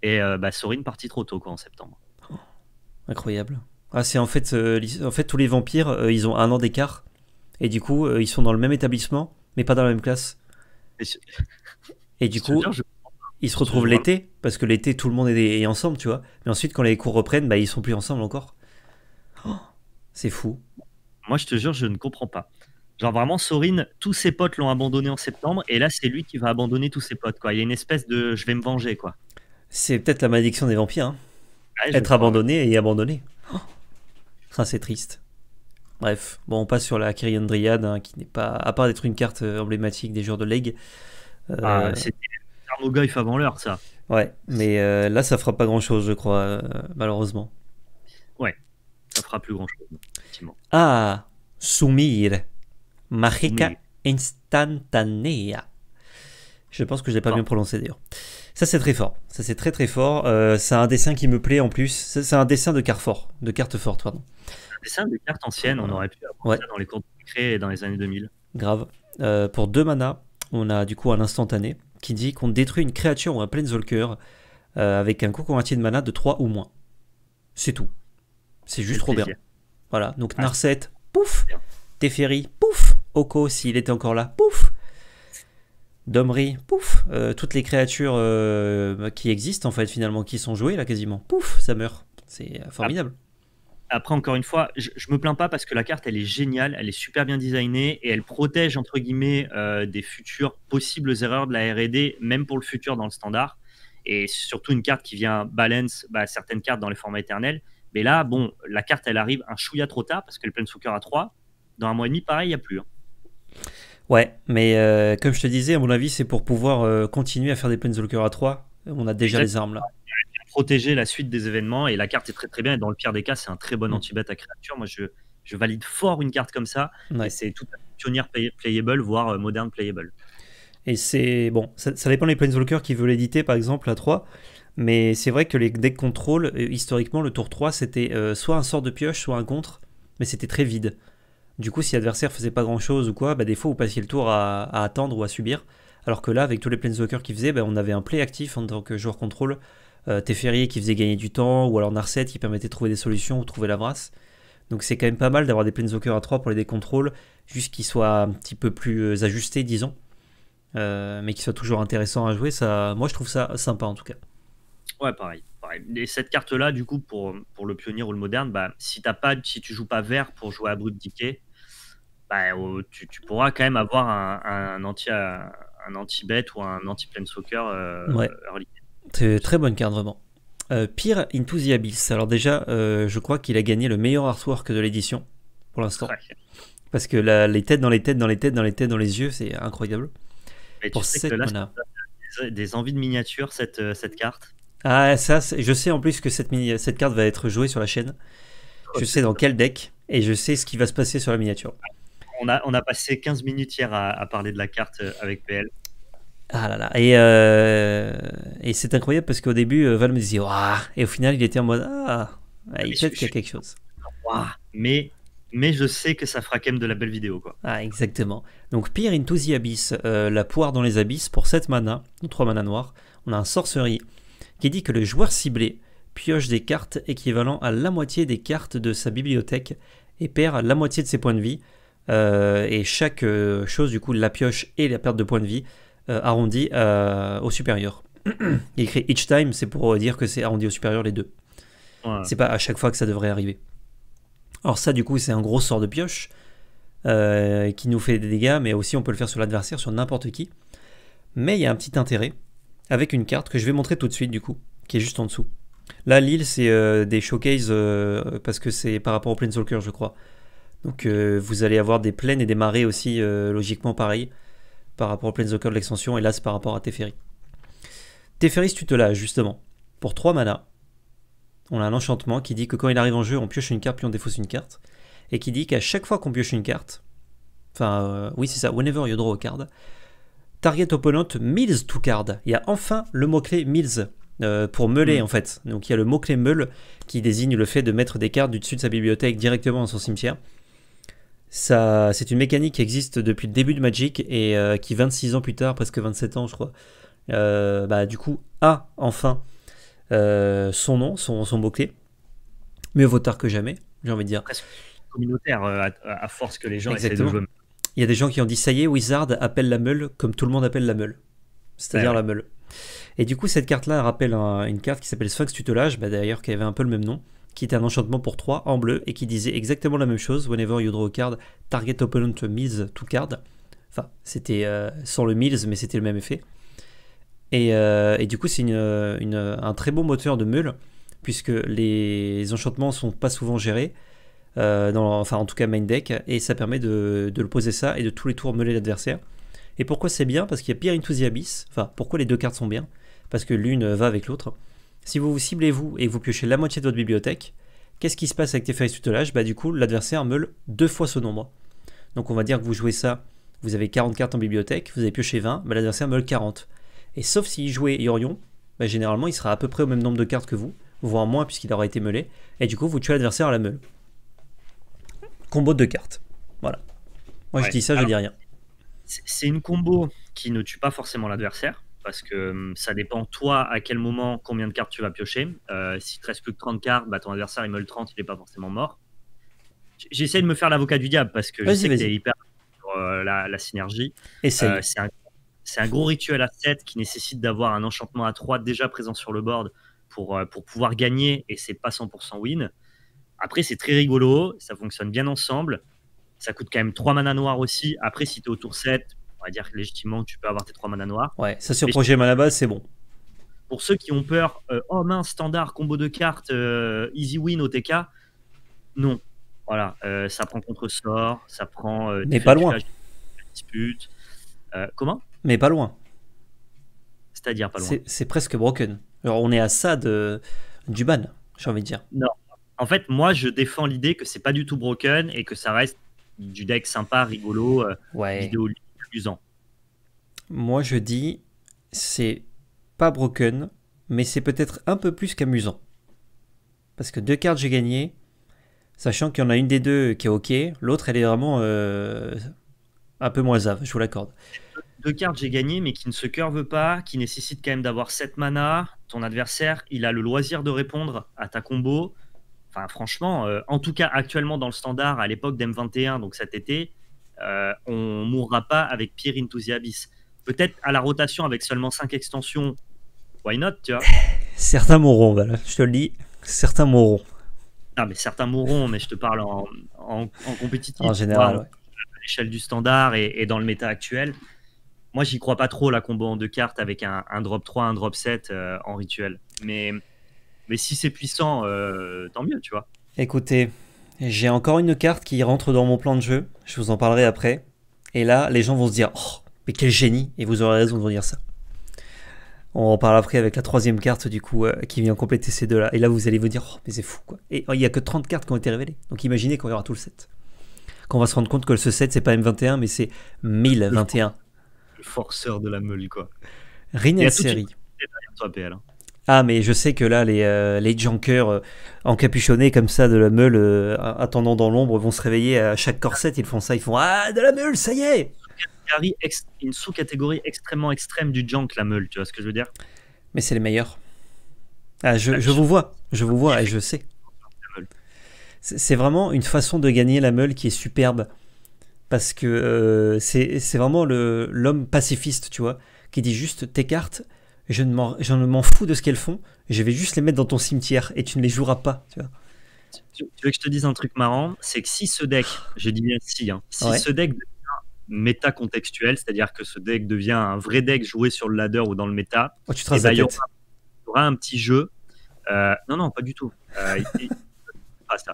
Et euh, bah, Sorin partit trop tôt quoi, en septembre. Oh, incroyable. Ah, c'est en fait, euh, en fait tous les vampires, ils ont un an d'écart. Et du coup, ils sont dans le même établissement, mais pas dans la même classe. Et, du coup, ils se retrouvent l'été, parce que l'été, tout le monde est, ensemble, tu vois. Mais ensuite, quand les cours reprennent, bah, ils sont plus ensemble encore. Oh, c'est fou. Moi, je te jure, je ne comprends pas. Genre vraiment, Sorin, tous ses potes l'ont abandonné en septembre, et là, c'est lui qui va abandonner tous ses potes. Quoi. Il y a une espèce de je vais me venger. quoi. C'est peut-être la malédiction des vampires. Hein. Être abandonné et abandonné. Oh ça, c'est triste. Bref, bon, on passe sur la Kyrian Dryad, hein, qui n'est pas, à part d'être une carte euh, emblématique des joueurs de leg. Euh, ah, c'est un C'était avant l'heure, ça. Ouais, mais euh, là, ça fera pas grand chose, je crois, malheureusement. Ouais, ça fera plus grand chose. Ah, sumir, Magica instantanea. Je pense que je l'ai pas bien ah. prononcé d'ailleurs. Ça c'est très fort. Ça c'est très très fort. Euh, c'est un dessin qui me plaît en plus. C'est un dessin de Carrefour, de carte forte, pardon. Un dessin de carte ancienne. On aurait pu avoir ça dans les cours de dans les années 2000. Grave. Euh, pour deux manas, on a du coup un instantané qui dit qu'on détruit une créature ou un planeswalker euh, avec un coût converti de mana de 3 ou moins. C'est tout. C'est juste trop bien. Voilà, donc ah, pouf Teferi, pouf Oko, s'il était encore là, pouf Domri, pouf euh, Toutes les créatures euh, qui existent, en fait, finalement, qui sont jouées, là, quasiment, pouf Ça meurt. C'est formidable. Après, encore une fois, je, ne me plains pas parce que la carte, elle est géniale, elle est super bien designée et elle protège, entre guillemets, euh, des futures possibles erreurs de la RD, même pour le futur dans le standard. Et surtout une carte qui vient balance bah, certaines cartes dans les formats éternels. Mais là, bon, la carte, elle arrive un chouïa trop tard parce que le Planeswalker à 3, dans un mois et demi, pareil, il n'y a plus. Hein. Ouais, mais euh, comme je te disais, à mon avis, c'est pour pouvoir euh, continuer à faire des Planeswalker à 3. On a déjà les armes là. Protéger la suite des événements et la carte est très très bien. Et dans le pire des cas, c'est un très bon mm. anti-bête à créature. Moi, je, je, valide fort une carte comme ça. c'est tout à pionnier playable, voire euh, moderne playable. Et c'est bon, ça, ça, dépend des Planeswalkers qui veulent l'éditer par exemple à 3. Mais c'est vrai que les decks contrôle, euh, historiquement, le tour 3, c'était euh, soit un sort de pioche, soit un contre, mais c'était très vide. Du coup, si l'adversaire faisait pas grand chose ou quoi, bah, des fois, vous passiez le tour à, attendre ou à subir. Alors que là, avec tous les Planeswalkers qui faisaient, bah, on avait un play actif en tant que joueur contrôle. Euh, Teferi qui faisait gagner du temps, ou alors Narset qui permettait de trouver des solutions ou trouver la brasse. Donc c'est quand même pas mal d'avoir des Planeswalkers à 3 pour les contrôles, juste qu'ils soient un petit peu plus euh, ajustés, disons. mais qu'ils soient toujours intéressants à jouer, ça, moi je trouve ça sympa en tout cas. Ouais, pareil. Et cette carte-là, du coup, pour, pour le pionnier ou le moderne, bah, si, t'as pas, si tu joues pas vert pour jouer à Brut bah, oh, tu, pourras quand même avoir un, anti un anti-bet ou un anti-plane soccer euh, ouais. C'est très bonne carte, vraiment. Euh, pire, Into the Abyss. Alors, déjà, euh, je crois qu'il a gagné le meilleur artwork de l'édition pour l'instant. Parce que les têtes dans les têtes, dans les têtes, dans les têtes, dans les yeux, c'est incroyable. pour tu cette que là, des envies de miniature, cette, euh, cette carte. Ah, ça, je sais en plus que cette, cette carte va être jouée sur la chaîne. Je sais dans quel deck et je sais ce qui va se passer sur la miniature. On a, on a passé 15 minutes hier à, parler de la carte euh, avec PL. Ah là là. Et, euh, et c'est incroyable parce qu'au début, euh, Val me disait Waouh Et au final, il était en mode Ah il ah, être qu'il y a quelque chose. Mais, mais je sais que ça fera quand même de la belle vidéo. Quoi. Ah, exactement. Donc, Pierre into the Abyss, la poire dans les abysses, pour 7 mana, 3 mana noirs. On a un sorcerie qui dit que le joueur ciblé pioche des cartes équivalent à la moitié des cartes de sa bibliothèque et perd la moitié de ses points de vie. Euh, et chaque euh, chose, du coup, la pioche et la perte de points de vie euh, euh au supérieur. Il écrit each time, c'est pour dire que c'est arrondi au supérieur les deux. Ouais. C'est pas à chaque fois que ça devrait arriver. Alors ça, du coup, c'est un gros sort de pioche qui nous fait des dégâts, mais aussi on peut le faire sur l'adversaire, sur n'importe qui. Mais il y a un petit intérêt, avec une carte que je vais montrer tout de suite du coup, qui est juste en dessous. Là, l'île, c'est euh, des showcases euh, parce que c'est par rapport au Planeswalker, je crois. Donc euh, vous allez avoir des plaines et des marées aussi, logiquement pareil, par rapport au Planeswalker de l'extension, et là c'est par rapport à Teferi. Teferi, tu te lâches justement, pour 3 mana, on a un enchantement qui dit que quand il arrive en jeu, on pioche une carte puis on défausse une carte, et qui dit qu'à chaque fois qu'on pioche une carte, enfin oui c'est ça, whenever you draw a card, Target opponent Mills to card. Il y a enfin le mot-clé Mills euh, pour meuler mm. en fait. Donc il y a le mot-clé meule qui désigne le fait de mettre des cartes du dessus de sa bibliothèque directement dans son cimetière. Ça, c'est une mécanique qui existe depuis le début de Magic et euh, qui 26 ans plus tard, presque 27 ans je crois, euh, bah, du coup a enfin son nom, son, mot-clé. Mieux vaut tard que jamais, j'ai envie de dire. communautaire à, force que les gens il y a des gens qui ont dit ça y est, Wizard appelle la meule comme tout le monde appelle la meule. C'est-à-dire eh la meule. Et du coup, cette carte-là rappelle une carte qui s'appelle Sphinx Tutelage, bah, d'ailleurs qui avait un peu le même nom, qui était un enchantement pour 3 en bleu et qui disait exactement la même chose. Whenever you draw a card, target opponent mills to card. Enfin, c'était euh, sans le mills, mais c'était le même effet. Et, euh, du coup, c'est un très bon moteur de meule, puisque les enchantements sont pas souvent gérés. Euh, enfin en tout cas main deck, et ça permet de, le poser ça et de tous les tours meuler l'adversaire. Et pourquoi c'est bien Parce qu'il y a Pierre into enfin pourquoi les deux cartes sont bien Parce que l'une va avec l'autre. Si vous vous ciblez vous et vous piochez la moitié de votre bibliothèque, qu'est-ce qui se passe avec Teferi Tutelage Bah du coup l'adversaire meule deux fois ce nombre. Donc on va dire que vous jouez ça, vous avez 40 cartes en bibliothèque, vous avez pioché 20, bah, l'adversaire meule 40. Et sauf s'il jouait Yorion, bah, généralement il sera à peu près au même nombre de cartes que vous, voire moins puisqu'il aura été meulé, et du coup vous tuez l'adversaire à la meule combo de cartes. Voilà. Moi, je dis ça, je dis rien. C'est une combo qui ne tue pas forcément l'adversaire, parce que hum, ça dépend, toi, à quel moment, combien de cartes tu vas piocher. Euh, si tu te reste plus que 30 cartes, bah, ton adversaire, il meule 30, il n'est pas forcément mort. J'essaie de me faire l'avocat du diable, parce que je sais que hyper euh, la, synergie. Euh, c'est un, gros rituel à 7 qui nécessite d'avoir un enchantement à 3 déjà présent sur le board pour, euh, pour pouvoir gagner, et c'est pas 100% win. Après, c'est très rigolo, ça fonctionne bien ensemble. Ça coûte quand même 3 mana noirs aussi. Après, si tu es au tour 7, on va dire que légitimement, tu peux avoir tes 3 manas noirs. Ouais, ça sur projet mana base, c'est bon. Pour ceux qui ont peur, euh, oh mince, standard, combo de cartes, euh, easy win, au TK, non. Voilà, euh, ça prend contre-sort, ça prend. Mais pas loin. Dispute. comment Mais pas loin. C'est-à-dire pas loin. C'est presque broken. Alors, on est à ça de, du ban, j'ai envie de dire. Non, en fait, moi, je défends l'idée que c'est pas du tout broken et que ça reste du deck sympa, rigolo, euh, vidéo amusant. Moi, je dis, c'est pas broken, mais c'est peut-être un peu plus qu'amusant. Parce que deux cartes, j'ai gagné, sachant qu'il y en a une des deux qui est ok, l'autre, elle est vraiment euh, un peu moins ave, je vous l'accorde. Deux cartes, j'ai gagné, mais qui ne se curve pas, qui nécessite quand même d'avoir 7 mana. Ton adversaire, il a le loisir de répondre à ta combo. Enfin, franchement, euh, en tout cas, actuellement dans le standard, à l'époque d'M21, donc cet été, on euh, on mourra pas avec Pierre Into Peut-être à la rotation avec seulement 5 extensions, why not, tu vois Certains mourront, je te le dis, certains mourront. Non, mais certains mourront, mais je te parle en, en, en compétitif. général, À l'échelle du standard et, dans le méta actuel. Moi, j'y crois pas trop, la combo en deux cartes avec un, drop 3, un drop 7 euh, en rituel. Mais mais si c'est puissant, euh, tant mieux, tu vois. Écoutez, j'ai encore une carte qui rentre dans mon plan de jeu. Je vous en parlerai après. Et là, les gens vont se dire Oh, mais quel génie Et vous aurez raison de vous dire ça. On en parle après avec la troisième carte, du coup, euh, qui vient compléter ces deux-là. Et là, vous allez vous dire Oh, mais c'est fou, quoi. Et oh, il n'y a que 30 cartes qui ont été révélées. Donc imaginez qu'on y aura tout le set. Qu'on va se rendre compte que ce set, c'est pas M21, mais c'est 1021. Le forceur de la meule, quoi. Rien série. Ah, mais je sais que là, les, euh, les junkers euh, encapuchonnés comme ça de la meule, euh, attendant dans l'ombre, vont se réveiller à chaque corset. Ils font ça, ils font Ah, de la meule, ça y est Une sous-catégorie extrêmement extrême du junk, la meule, tu vois ce que je veux dire Mais c'est les meilleurs. Ah, je, vous vois, je vous vois et je sais. C'est vraiment une façon de gagner la meule qui est superbe. Parce que c'est vraiment l'homme pacifiste, tu vois, qui dit juste tes cartes, je ne m'en fous de ce qu'elles font, je vais juste les mettre dans ton cimetière et tu ne les joueras pas. Tu, veux que je te dise un truc marrant C'est que si ce deck, j'ai dit bien si, hein. si ce deck devient méta contextuel, c'est-à-dire que ce deck devient un vrai deck joué sur le ladder ou dans le méta, oh, eh ben, il, y aura, un petit jeu. Euh, non, non, pas du tout. Euh, il,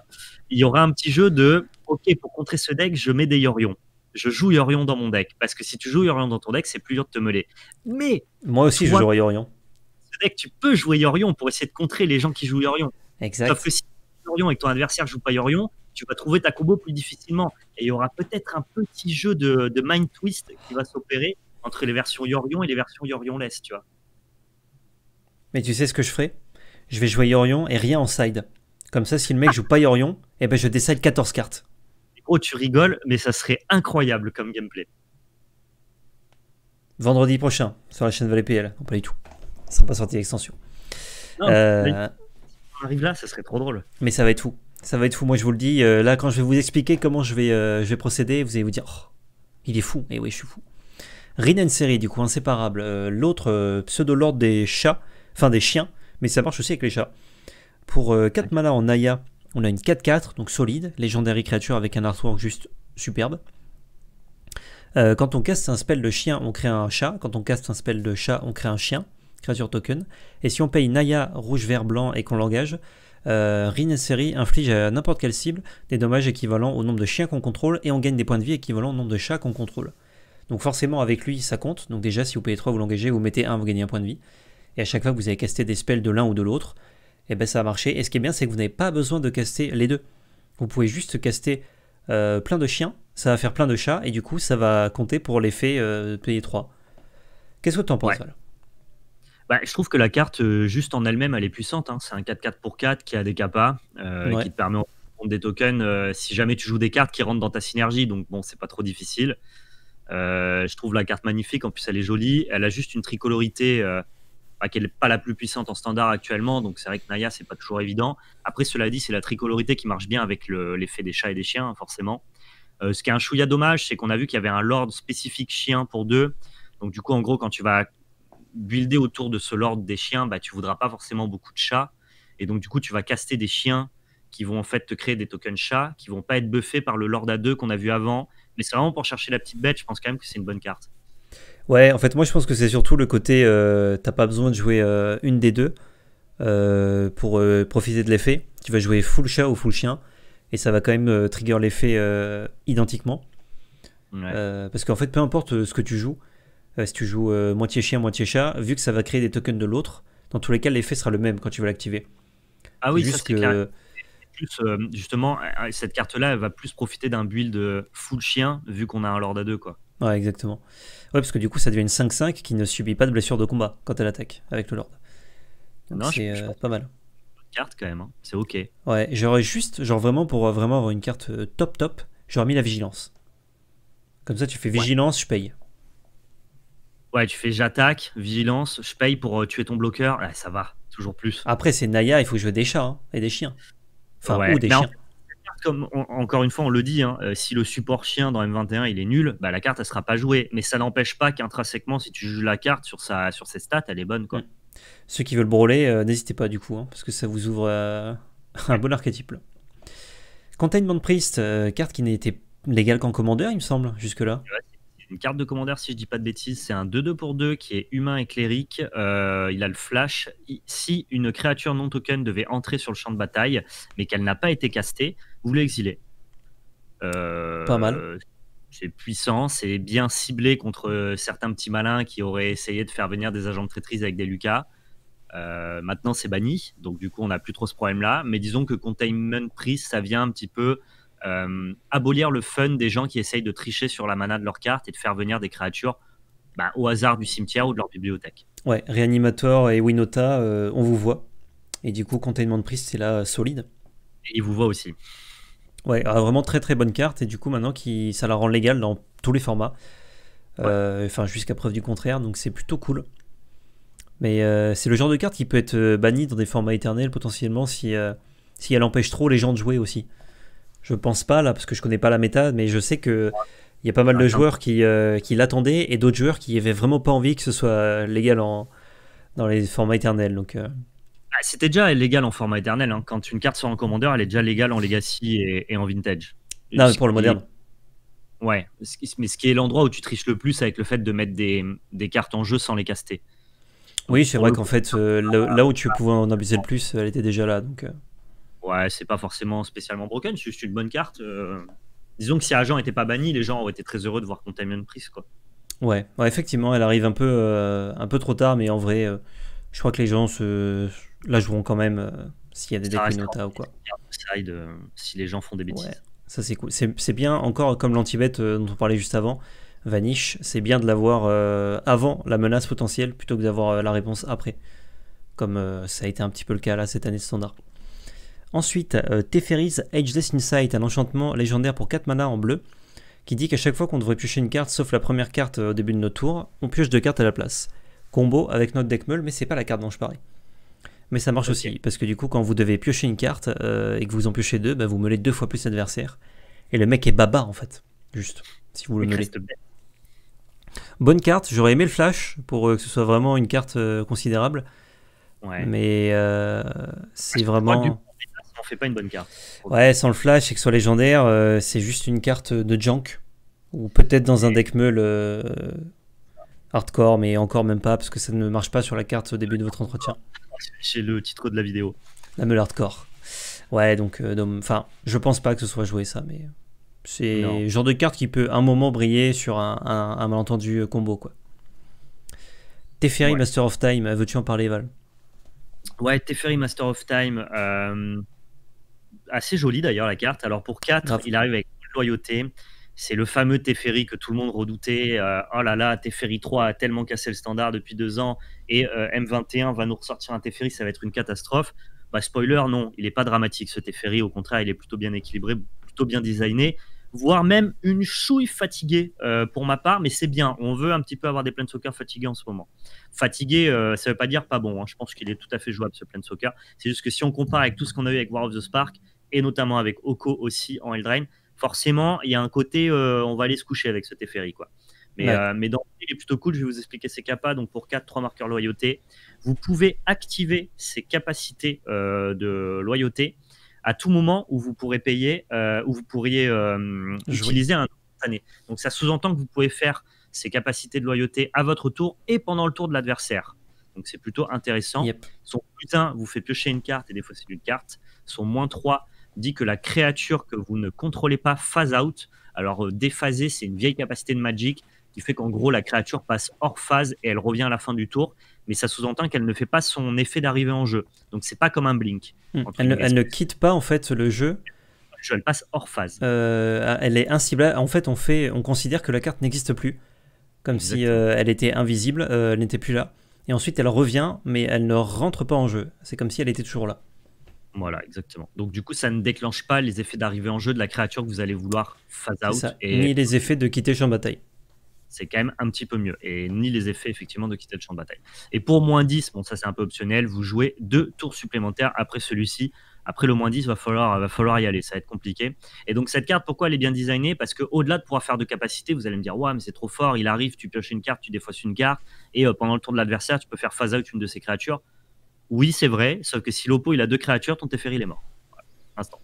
il y aura un petit jeu de OK, pour contrer ce deck, je mets des Yorions je joue Yorion dans mon deck. Parce que si tu joues Yorion dans ton deck, c'est plus dur de te mêler. Mais. Moi aussi, je joue Yorion. Ce deck, tu peux jouer Yorion pour essayer de contrer les gens qui jouent Yorion. Exact. Sauf que si Yorion et ton adversaire joue pas Yorion, tu vas trouver ta combo plus difficilement. Et il y aura peut-être un petit jeu de, mind twist qui va s'opérer entre les versions Yorion et les versions Yorion-less, tu vois. Mais tu sais ce que je ferai Je vais jouer Yorion et rien en side. Comme ça, si le mec joue pas Yorion, eh ben je décide 14 cartes oh, tu rigoles, mais ça serait incroyable comme gameplay. Vendredi prochain, sur la chaîne Valet PL. pas du tout. Ça sera pas sorti l'extension. Euh, on arrive là, ça serait trop drôle. Mais ça va être fou. Ça va être fou, moi je vous le dis. Euh, là, quand je vais vous expliquer comment je vais, euh, je vais procéder, vous allez vous dire oh, il est fou. Et oui, je suis fou. Rin série du coup, inséparable. L'autre, pseudo-lord des chats, enfin des chiens, mais ça marche aussi avec les chats. Pour 4 en Aya. On a une 4-4, donc solide, légendaire créature avec un artwork juste superbe. Euh, quand on casse un spell de chien, on crée un chat. Quand on casse un spell de chat, on crée un chien, créature token. Et si on paye Naya rouge, vert, blanc et qu'on l'engage, euh, Seri inflige à n'importe quelle cible des dommages équivalents au nombre de chiens qu'on contrôle et on gagne des points de vie équivalents au nombre de chats qu'on contrôle. Donc forcément avec lui ça compte, donc déjà si vous payez 3 vous l'engagez, vous mettez 1 vous gagnez un point de vie. Et à chaque fois que vous avez casté des spells de l'un ou de l'autre, et eh ben ça va marcher. Et ce qui est bien, c'est que vous n'avez pas besoin de caster les deux. Vous pouvez juste caster euh, plein de chiens, ça va faire plein de chats, et du coup, ça va compter pour l'effet euh, payer 3. Qu'est-ce que tu en penses, bah, je trouve que la carte, euh, juste en elle-même, elle est puissante. Hein. C'est un 4-4 pour 4 qui a des capas, qui te permet de prendre des tokens si jamais tu joues des cartes qui rentrent dans ta synergie. Donc, bon, c'est pas trop difficile. je trouve la carte magnifique. En plus, elle est jolie. Elle a juste une tricolorité enfin, qui n'est pas la plus puissante en standard actuellement. Donc c'est vrai que Naya, c'est pas toujours évident. Après, cela dit, c'est la tricolorité qui marche bien avec l'effet des chats et des chiens, forcément. Euh, ce qui est un chouïa dommage, c'est qu'on a vu qu'il y avait un lord spécifique chien pour deux. Donc du coup, en gros, quand tu vas builder autour de ce lord des chiens, bah, tu voudras pas forcément beaucoup de chats. Et donc du coup, tu vas caster des chiens qui vont en fait te créer des tokens chats, qui vont pas être buffés par le lord à deux qu'on a vu avant. Mais c'est vraiment pour chercher la petite bête, je pense quand même que c'est une bonne carte. Ouais, en fait, moi je pense que c'est surtout le côté euh, t'as pas besoin de jouer euh, une des deux euh, pour profiter de l'effet. Tu vas jouer full chat ou full chien et ça va quand même trigger l'effet identiquement. parce qu'en fait, peu importe ce que tu joues, si tu joues moitié chien, moitié chat, vu que ça va créer des tokens de l'autre, dans tous les cas, l'effet sera le même quand tu vas l'activer. Ah oui, ça, justement, cette carte-là, elle va plus profiter d'un build full chien vu qu'on a un Lord à deux, quoi. Ouais, exactement. Ouais, parce que du coup, ça devient une 5-5 qui ne subit pas de blessure de combat quand elle attaque avec le Lord. non, c'est euh, pas mal. Carte quand même, hein. c'est ok. Ouais, j'aurais juste, genre vraiment pour vraiment avoir une carte euh, top top, j'aurais mis la vigilance. Comme ça, tu fais vigilance, je paye. Ouais, tu fais j'attaque, vigilance, je paye pour euh, tuer ton bloqueur. ça va, toujours plus. Après, c'est Naya, il faut que je des chats hein, et des chiens. Enfin, ou des chiens encore une fois, on le dit, hein, euh, si le support chien dans M21 il est nul, bah, la carte elle sera pas jouée. Mais ça n'empêche pas qu'intrinsèquement, si tu joues la carte sur, sa, sur ses stats, elle est bonne. Quoi. Mm. Ceux qui veulent brûler, euh, n'hésitez pas du coup, hein, parce que ça vous ouvre euh, un bon archétype. Containment Priest, carte qui n'était légale qu'en commandeur, il me semble, jusque-là une carte de commandeur, si je dis pas de bêtises, c'est un 2-2 pour 2 qui est humain et clérique. Euh, il a le flash. Si une créature non token devait entrer sur le champ de bataille, mais qu'elle n'a pas été castée, vous l'exilez. Euh, pas mal. C'est puissant, c'est bien ciblé contre certains petits malins qui auraient essayé de faire venir des agents de traîtrise avec des Lucas. Euh, maintenant, c'est banni, donc du coup, on n'a plus trop ce problème-là. Mais disons que Containment prise, ça vient un petit peu euh, abolir le fun des gens qui essayent de tricher sur la mana de leur carte et de faire venir des créatures bah, au hasard du cimetière ou de leur bibliothèque. Ouais, Réanimateur et Winota, euh, on vous voit. Et du coup, Containment Priest, c'est là euh, solide. Et vous voit aussi. Ouais, ah, vraiment très très bonne carte. Et du coup, maintenant, qui, ça la rend légale dans tous les formats. enfin, jusqu'à preuve du contraire. Donc, c'est plutôt cool. Mais c'est le genre de carte qui peut être bannie dans des formats éternels potentiellement si, si elle empêche trop les gens de jouer aussi. Je pense pas là parce que je connais pas la méta, mais je sais que il y a pas mal de joueurs qui, euh, qui l'attendaient et d'autres joueurs qui avaient vraiment pas envie que ce soit légal en, dans les formats éternels. Donc euh. ah, c'était déjà légal en format éternel. Hein. Quand une carte sort en commandeur, elle est déjà légale en legacy et, en vintage. Non, pour le moderne. Ouais, mais ce qui est l'endroit où tu triches le plus avec le fait de mettre des, cartes en jeu sans les caster. Oui, c'est vrai qu'en fait, euh, là, où tu pouvais en abuser le plus, elle était déjà là. Donc, Ouais, c'est pas forcément spécialement broken, c'est juste une bonne carte. Euh. Disons que si Agent n'était pas banni, les gens auraient été très heureux de voir Contamion prise. Quoi. Ouais, ouais, effectivement, elle arrive un peu, euh, un peu trop tard, mais en vrai, euh, je crois que les gens se... la joueront quand même s'il y a des decks ou quoi. Side, si les gens font des bêtises. ça c'est cool. C'est bien, encore comme lanti dont on parlait juste avant, Vanish, c'est bien de l'avoir avant la menace potentielle plutôt que d'avoir la réponse après. Comme ça a été un petit peu le cas là cette année standard. Ensuite, euh, Teferi's Ageless Insight, un enchantement légendaire pour 4 mana en bleu, qui dit qu'à chaque fois qu'on devrait piocher une carte, sauf la première carte euh, au début de notre tour, on pioche deux cartes à la place. Combo avec notre deck meule, mais c'est pas la carte dont je parlais. Mais ça marche aussi, parce que du coup, quand vous devez piocher une carte euh, et que vous en piochez deux, bah, vous meulez deux fois plus l'adversaire. Et le mec est baba en fait, juste, si vous le meulez. Bonne carte, j'aurais aimé le flash pour euh, que ce soit vraiment une carte considérable. Mais c'est vraiment fait pas une bonne carte. Ouais, sans le flash et que ce soit légendaire, euh, c'est juste une carte de junk. Ou peut-être dans un deck meule euh, hardcore, mais encore même pas, parce que ça ne marche pas sur la carte au début de votre entretien. C'est le titre de la vidéo. La meule hardcore. Ouais, donc, euh, enfin, je pense pas que ce soit joué ça, mais c'est le genre de carte qui peut un moment briller sur un, malentendu combo, quoi. Teferi Master of Time, veux-tu en parler, Val Ouais, Teferi Master of Time. Euh, assez jolie d'ailleurs la carte. Alors pour 4, il arrive avec loyauté. C'est le fameux Teferi que tout le monde redoutait. Euh, oh là là, Teferi 3 a tellement cassé le standard depuis deux ans et euh, M21 va nous ressortir un Teferi, ça va être une catastrophe. Bah, spoiler, non, il n'est pas dramatique ce Teferi. Au contraire, il est plutôt bien équilibré, plutôt bien designé, voire même une chouille fatiguée euh, pour ma part, mais c'est bien. On veut un petit peu avoir des de soccer fatigués en ce moment. Fatigué, ça ne veut pas dire pas bon. Hein. Je pense qu'il est tout à fait jouable ce de soccer. C'est juste que si on compare avec tout ce qu'on a eu avec War of the Spark, et notamment avec Oko aussi en Eldraine, forcément, il y a un côté, euh, on va aller se coucher avec ce Teferi, quoi. Euh, mais, dans le mais dans il est plutôt cool, je vais vous expliquer ses capas. Donc pour 4, 3 marqueurs loyauté, vous pouvez activer ses capacités euh, de loyauté à tout moment où vous pourrez payer, où vous pourriez utiliser un année. Donc ça sous-entend que vous pouvez faire ses capacités de loyauté à votre tour et pendant le tour de l'adversaire. Donc c'est plutôt intéressant. Son putain vous fait piocher une carte et des fois c'est une carte. Son moins 3 dit que la créature que vous ne contrôlez pas phase out. Alors, euh, déphaser, c'est une vieille capacité de Magic qui fait qu'en gros, la créature passe hors phase et elle revient à la fin du tour. Mais ça sous-entend qu'elle ne fait pas son effet d'arrivée en jeu. Donc, c'est pas comme un blink. Hmm. Elle, ne, quitte pas en fait le jeu elle passe hors phase. Euh, elle est inciblable. En fait, on fait, on considère que la carte n'existe plus, comme si euh, elle était invisible, elle n'était plus là. Et ensuite, elle revient, mais elle ne rentre pas en jeu. C'est comme si elle était toujours là. Voilà, exactement. Donc du coup, ça ne déclenche pas les effets d'arrivée en jeu de la créature que vous allez vouloir phase out. Et... Ni les effets de quitter le champ de bataille. C'est quand même un petit peu mieux. Et ni les effets effectivement de quitter le champ de bataille. Et pour moins 10, bon ça c'est un peu optionnel, vous jouez deux tours supplémentaires après celui-ci. Après le moins 10, va falloir, va falloir y aller, ça va être compliqué. Et donc cette carte, pourquoi elle est bien designée Parce qu'au-delà de pouvoir faire de capacité, vous allez me dire, ouais, mais c'est trop fort, il arrive, tu pioches une carte, tu défausses une carte, et euh, pendant le tour de l'adversaire, tu peux faire phase out une de ces créatures. Oui, c'est vrai, sauf que si l'oppo il a deux créatures, ton Teferi il est mort. Instant.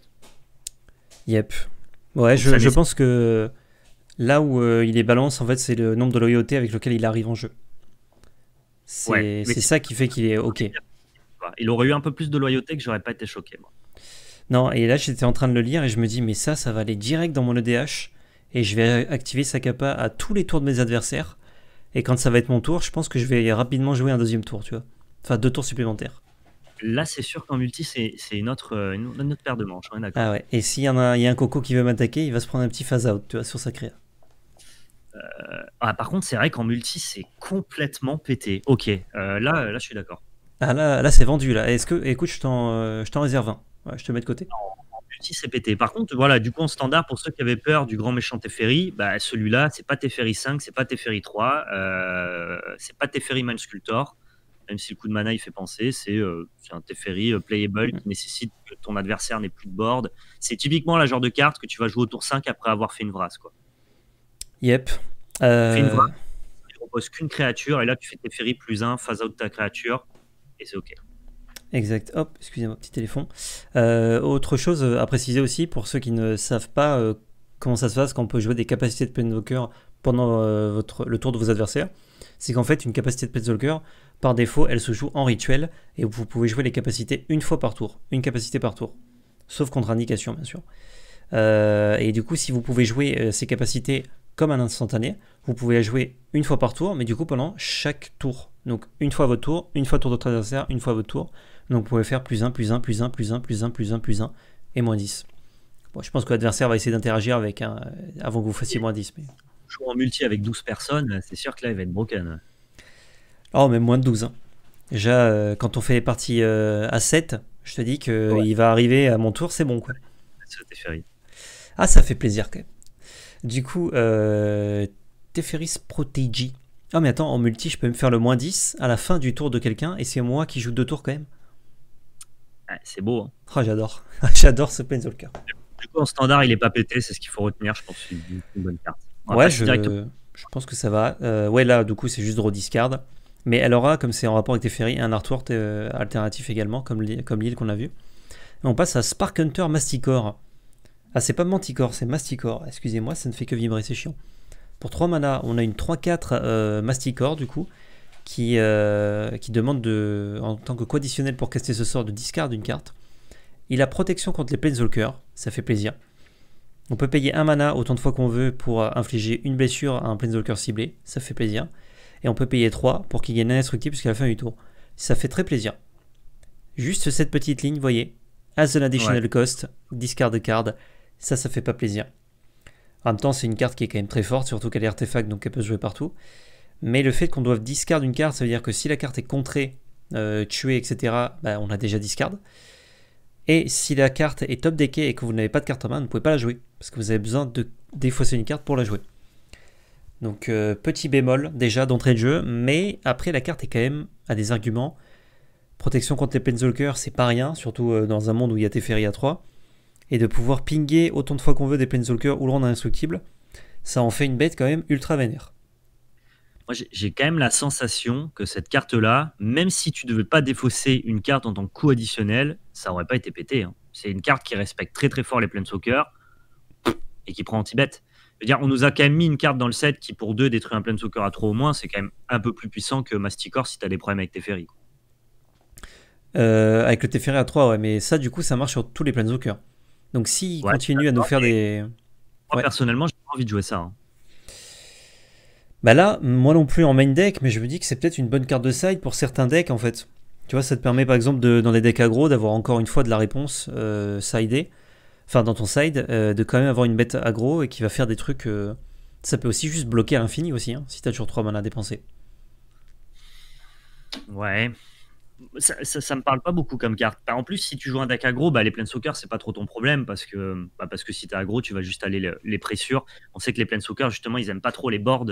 Yep. Ouais, je, pense que là où euh, il est balance, en fait, c'est le nombre de loyautés avec lequel il arrive en jeu. C'est ça qui fait qu'il est OK. Il aurait eu un peu plus de loyauté que j'aurais pas été choqué, moi. Non, et là, j'étais en train de le lire et je me dis, mais ça, ça va aller direct dans mon EDH et je vais activer sa capa à tous les tours de mes adversaires. Et quand ça va être mon tour, je pense que je vais rapidement jouer un deuxième tour, tu vois. Enfin, deux tours supplémentaires. Là, c'est sûr qu'en multi, c'est une autre, euh, une, paire de manches. d'accord. ah ouais. Et s'il y, en a, y a un coco qui veut m'attaquer, il va se prendre un petit phase out tu vois, sur sa créa. Euh, ah, par contre, c'est vrai qu'en multi, c'est complètement pété. Ok, euh, là, là, je suis d'accord. Ah là, là c'est vendu. là. Est-ce que, écoute, je t'en réserve un. je te mets de côté. En, en multi, c'est pété. Par contre, voilà, du coup, en standard, pour ceux qui avaient peur du grand méchant Teferi, bah, celui-là, c'est pas Teferi 5, c'est pas Teferi 3, c'est pas Teferi Man Sculptor même si le coup de mana il fait penser, c'est euh, un Teferi euh, playable mm. qui nécessite que ton adversaire n'ait plus de board. C'est typiquement la genre de carte que tu vas jouer au tour 5 après avoir fait une vrasse. Quoi. Yep. Fais une euh, vrasse, tu qu'une créature et là tu fais Teferi plus 1, phase out ta créature et c'est ok. Exact. Hop, excusez-moi, petit téléphone. autre chose à préciser aussi pour ceux qui ne savent pas comment ça se passe quand on peut jouer des capacités de Planeswalker pendant votre, le tour de vos adversaires, c'est qu'en fait une capacité de Planeswalker, par défaut, elle se joue en rituel et vous pouvez jouer les capacités une fois par tour, une capacité par tour, sauf contre-indication bien sûr. Euh, et du coup, si vous pouvez jouer euh, ces capacités comme un instantané, vous pouvez la jouer une fois par tour, mais du coup pendant chaque tour. Donc une fois votre tour, une fois tour de votre adversaire, une fois votre tour. Donc vous pouvez faire plus 1, plus 1, plus 1, plus 1, plus 1, plus 1, plus 1 et moins 10. Bon, je pense que l'adversaire va essayer d'interagir avec un, euh, avant que vous fassiez moins 10. Mais... Jouer en multi avec 12 personnes, c'est sûr que là il va être broken. Oh, mais moins de 12. Hein. Déjà, euh, quand on fait les parties euh, à 7, je te dis qu'il il va arriver à mon tour, c'est bon. Quoi. Ah, ça fait plaisir quand même. Du coup, euh, Teferis Protegi. Ah, mais attends, en multi, je peux me faire le moins 10 à la fin du tour de quelqu'un et c'est moi qui joue deux tours quand même. Ah, c'est beau. Hein. Oh, j'adore. j'adore ce cœur. Du coup, en standard, il est pas pété, c'est ce qu'il faut retenir, je pense. une bonne carte. ouais, je, pense que ça va. Euh, ouais, là, du coup, c'est juste draw discard. Mais elle aura, comme c'est en rapport avec Teferi, un artwork euh, alternatif également, comme l'île qu'on a vu. on passe à Spark Hunter Masticore. Ah, c'est pas Manticore, c'est Masticore. Excusez-moi, ça ne fait que vibrer, c'est chiant. Pour 3 mana, on a une 3-4 euh, Masticore, du coup, euh, qui, demande, de, en tant que conditionnel pour caster ce sort, de discard une carte. Il a protection contre les Planeswalkers, ça fait plaisir. On peut payer un mana autant de fois qu'on veut pour infliger une blessure à un Planeswalker ciblé, ça fait plaisir et on peut payer 3 pour qu'il gagne instructif jusqu'à la fin du tour. Ça fait très plaisir. Juste cette petite ligne, voyez, as an additional cost, discard card, ça, ça fait pas plaisir. En même temps, c'est une carte qui est quand même très forte, surtout qu'elle est artefact, donc elle peut se jouer partout. Mais le fait qu'on doive discard une carte, ça veut dire que si la carte est contrée, euh, tuée, etc., bah, on a déjà discard. Et si la carte est top deckée et que vous n'avez pas de carte en main, vous ne pouvez pas la jouer. Parce que vous avez besoin de défausser une carte pour la jouer. Donc euh, petit bémol déjà d'entrée de jeu, mais après la carte est quand même à des arguments. Protection contre les Planeswalkers, c'est pas rien, surtout euh, dans un monde où il y a Teferi à 3. Et de pouvoir pinguer autant de fois qu'on veut des Planeswalkers ou le rendre indestructible, ça en fait une bête quand même ultra vénère. Moi, j'ai quand même la sensation que cette carte-là, même si tu ne devais pas défausser une carte en tant que coût additionnel, ça aurait pas été pété. Hein. C'est une carte qui respecte très très fort les Planeswalkers et qui prend anti-bête on nous a quand même mis une carte dans le set qui, pour deux, détruit un plein à 3 au moins. C'est quand même un peu plus puissant que Masticor si tu as des problèmes avec Teferi. Euh, avec le Teferi à 3, ouais, mais ça, du coup, ça marche sur tous les Planeswalkers. Donc, si continue continuent à nous faire des. Moi, personnellement, j'ai pas envie de jouer ça. Hein. Bah là, moi non plus en main deck, mais je me dis que c'est peut-être une bonne carte de side pour certains decks, en fait. Tu vois, ça te permet, par exemple, de, dans les decks aggro, d'avoir encore une fois de la réponse euh, dans ton side, euh, de quand même avoir une bête aggro et qui va faire des trucs. Euh, ça peut aussi juste bloquer à l'infini aussi, hein, si t'as toujours trois mana à dépenser. Ouais. Ça, ça, me parle pas beaucoup comme carte. Bah, en plus, si tu joues un deck aggro, bah, les soccer c'est pas trop ton problème parce que, bah, parce que si t'es aggro, tu vas juste aller les pressures. On sait que les soccer justement, ils aiment pas trop les boards,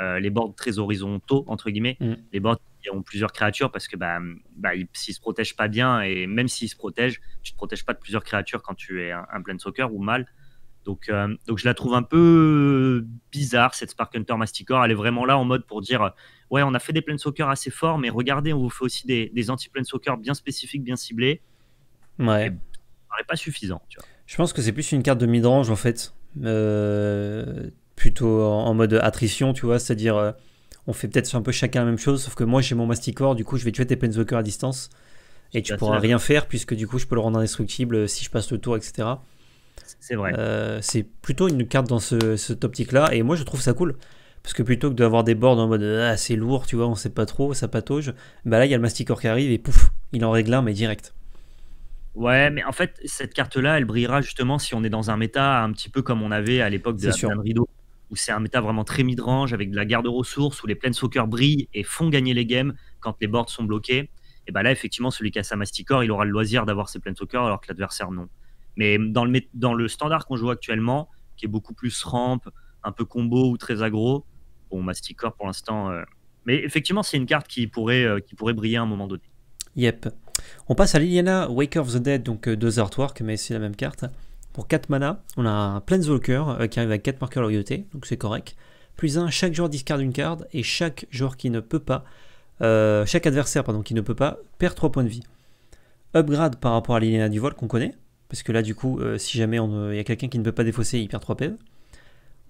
euh, les boards très horizontaux, entre guillemets, mm. les boards ils ont plusieurs créatures parce que bah, bah, s'ils se protègent pas bien, et même s'ils se protègent, tu te protèges pas de plusieurs créatures quand tu es un, un soccer ou mal. Donc, euh, donc je la trouve un peu bizarre, cette Spark Hunter Masticor. Elle est vraiment là en mode pour dire euh, Ouais, on a fait des plein soccer assez forts, mais regardez, on vous fait aussi des, des anti-plein soccer bien spécifiques, bien ciblés. Ouais. ça paraît pas suffisant. Tu vois. Je pense que c'est plus une carte de Midrange, en fait. Euh, plutôt en, mode attrition, tu vois, c'est-à-dire on fait peut-être un peu chacun la même chose, sauf que moi j'ai mon Masticore, du coup je vais tuer tes Planeswalkers à distance. Et tu pourras rien faire, puisque du coup je peux le rendre indestructible euh, si je passe le tour, etc. C'est vrai. Euh, c'est plutôt une carte dans ce, cette optique-là, et moi je trouve ça cool. Parce que plutôt que d'avoir des boards en mode euh, assez ah, c'est lourd, tu vois, on sait pas trop, ça patauge, bah là il y a le Masticore qui arrive et pouf, il en règle un, mais direct. Ouais, mais en fait, cette carte-là, elle brillera justement si on est dans un méta un petit peu comme on avait à l'époque de un Rideau où c'est un méta vraiment très midrange avec de la garde ressources, où les soccer brillent et font gagner les games quand les boards sont bloqués. Et bien bah là, effectivement, celui qui a sa Masticore, il aura le loisir d'avoir ses soccer alors que l'adversaire non. Mais dans le, dans le standard qu'on joue actuellement, qui est beaucoup plus rampe, un peu combo ou très aggro, bon, Masticore, pour l'instant. Euh, mais effectivement, c'est une carte qui pourrait, euh, qui pourrait briller à un moment donné. Yep. On passe à Liliana Wake of the Dead, donc euh, deux artworks, mais c'est la même carte. Pour 4 mana, on a un Planeswalker euh, qui arrive avec 4 marqueurs loyauté, donc c'est correct. Plus 1, chaque joueur discarde une carte et chaque joueur qui ne peut pas, euh, chaque adversaire pardon, qui ne peut pas, perd 3 points de vie. Upgrade par rapport à l'Ilena du vol qu'on connaît, parce que là du coup, euh, si jamais il y a quelqu'un qui ne peut pas défausser, il perd 3 PV. E.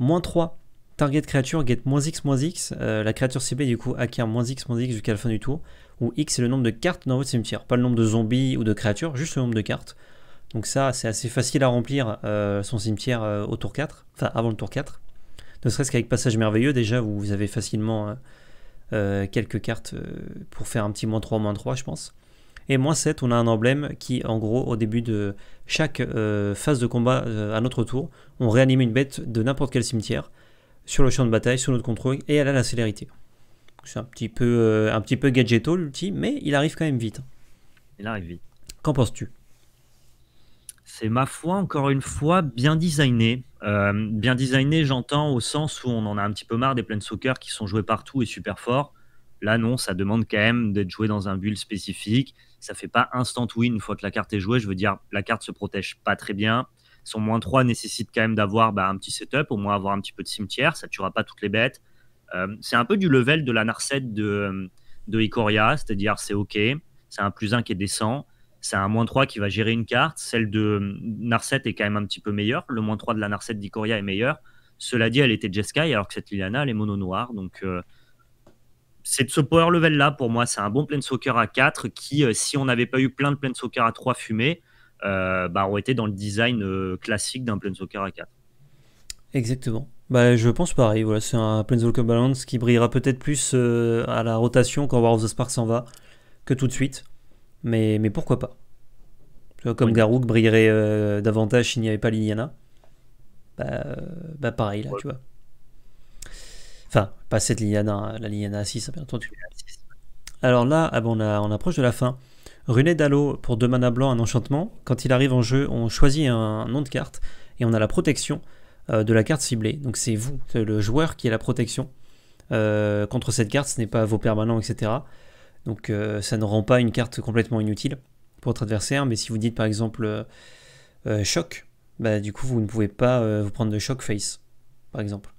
Moins 3, target créature get moins x moins x, la créature ciblée du coup acquiert moins x moins x jusqu'à la fin du tour, où x est le nombre de cartes dans votre cimetière, pas le nombre de zombies ou de créatures, juste le nombre de cartes. Donc ça, c'est assez facile à remplir euh, son cimetière euh, au tour 4, enfin avant le tour 4. Ne serait-ce qu'avec Passage Merveilleux, déjà, vous avez facilement euh, quelques cartes pour faire un petit moins 3, moins 3, je pense. Et moins 7, on a un emblème qui, en gros, au début de chaque phase de combat à notre tour, on réanime une bête de n'importe quel cimetière, sur le champ de bataille, sur notre contrôle, et elle a la célérité. C'est un petit peu, un petit peu gadgeto l'ulti, mais il arrive quand même vite. Il arrive vite. Qu'en penses-tu c'est ma foi, encore une fois, bien designé. Euh, bien designé, j'entends au sens où on en a un petit peu marre des pleins soccer qui sont joués partout et super forts. Là, non, ça demande quand même d'être joué dans un build spécifique. Ça fait pas instant win une fois que la carte est jouée. Je veux dire, la carte se protège pas très bien. Son moins 3 nécessite quand même d'avoir bah, un petit setup, au moins avoir un petit peu de cimetière. Ça tuera pas toutes les bêtes. Euh, c'est un peu du level de la Narset de, euh, de Ikoria, c'est-à-dire c'est OK, c'est un plus 1 qui est décent c'est un moins 3 qui va gérer une carte. Celle de Narset est quand même un petit peu meilleure. Le 3 de la Narset d'Ikoria est meilleur. Cela dit, elle était Jeskai, alors que cette Liliana, elle est mono noire. Donc, euh, c'est de ce power level là pour moi. C'est un bon Planeswalker à 4 qui, euh, si on n'avait pas eu plein de Planeswalker à 3 fumés, euh, bah, aurait été dans le design classique d'un Planeswalker à 4. Exactement. Bah, je pense pareil. Voilà, c'est un Planeswalker Balance qui brillera peut-être plus à la rotation quand War of the Spark s'en va que tout de suite mais, pourquoi pas Comme Garouk brillerait euh, davantage s'il n'y avait pas Liliana. Bah, bah pareil, là, tu vois. Enfin, pas cette Liliana, hein, la Liliana 6, bien entendu. Alors là, ah on, approche de la fin. Runé Dalo pour deux mana blancs, un enchantement. Quand il arrive en jeu, on choisit un nom de carte et on a la protection euh, de la carte ciblée. Donc c'est vous, le joueur qui a la protection. Euh, contre cette carte, ce n'est pas vos permanents, etc. Donc euh, ça ne rend pas une carte complètement inutile pour votre adversaire, mais si vous dites par exemple euh, euh, choc, bah, du coup vous ne pouvez pas vous prendre de choc face, par exemple.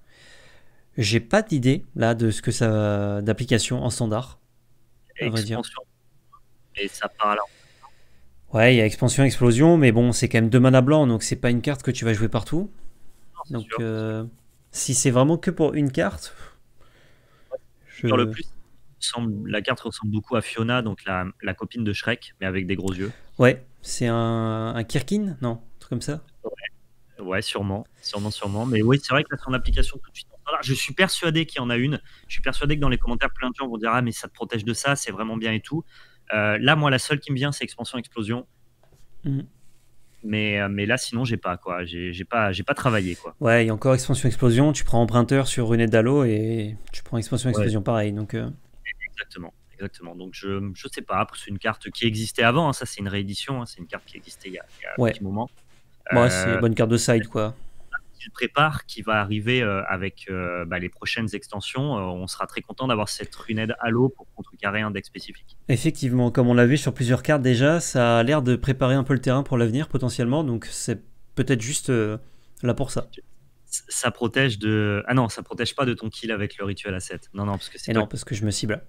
J'ai pas d'idée là de ce que ça d'application en standard. Expansion Et ça part Ouais, il y a expansion, explosion, mais bon, c'est quand même deux mana blancs, donc c'est pas une carte que tu vas jouer partout. donc, si c'est vraiment que pour une carte, je... le plus, ressemble, la carte ressemble beaucoup à Fiona, donc la, la copine de Shrek, mais avec des gros yeux. Ouais, c'est un, Kirkin, non Un truc comme ça ouais. sûrement, sûrement, sûrement. Mais oui, c'est vrai que là, en application tout de suite. je suis persuadé qu'il y en a une. Je suis persuadé que dans les commentaires, plein de gens vont dire Ah, mais ça te protège de ça, c'est vraiment bien et tout. Euh, là, moi, la seule qui me vient, c'est Expansion Explosion. Mm. Mais, euh, mais là, sinon, j'ai pas quoi. J'ai pas, j'ai pas travaillé quoi. Ouais, il y a encore Expansion Explosion. Tu prends Emprunteur sur René Dallo et tu prends Expansion Explosion pareil. Donc, euh, Exactement. Exactement. Donc je ne sais pas. Après, c'est une carte qui existait avant. Hein, ça, c'est une réédition. Hein, c'est une carte qui existait il y a, un petit moment. Ouais, bah, euh, c'est une bonne carte de side, quoi qu'il prépare, qui va arriver euh, avec euh, bah, les prochaines extensions, on sera très content d'avoir cette à l'eau pour contrecarrer un deck spécifique. Effectivement, comme on l'a vu sur plusieurs cartes déjà, ça a l'air de préparer un peu le terrain pour l'avenir potentiellement, donc c'est peut-être juste là pour ça. Ça protège de. Ah non, ça protège pas de ton kill avec le rituel à 7. Non, non, parce que c'est. non, parce que je me cible.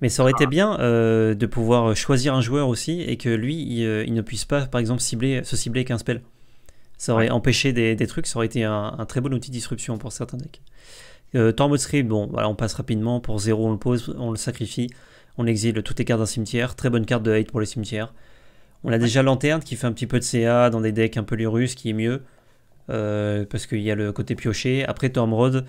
Mais ça aurait été ah. bien euh, de pouvoir choisir un joueur aussi et que lui, euh, il, ne puisse pas, par exemple, cibler, se cibler qu'un spell. Ça aurait empêché des, trucs, ça aurait été un, très bon outil de disruption pour certains decks. Euh, script, bon, voilà, on passe rapidement. Pour 0, on le pose, on le sacrifie. On exile toutes les cartes d'un cimetière. Très bonne carte de hate pour les cimetières. On a déjà Lanterne qui fait un petit peu de CA dans des decks un peu lurus, qui est mieux. Euh, parce qu'il y a le côté piocher Après, Tormod,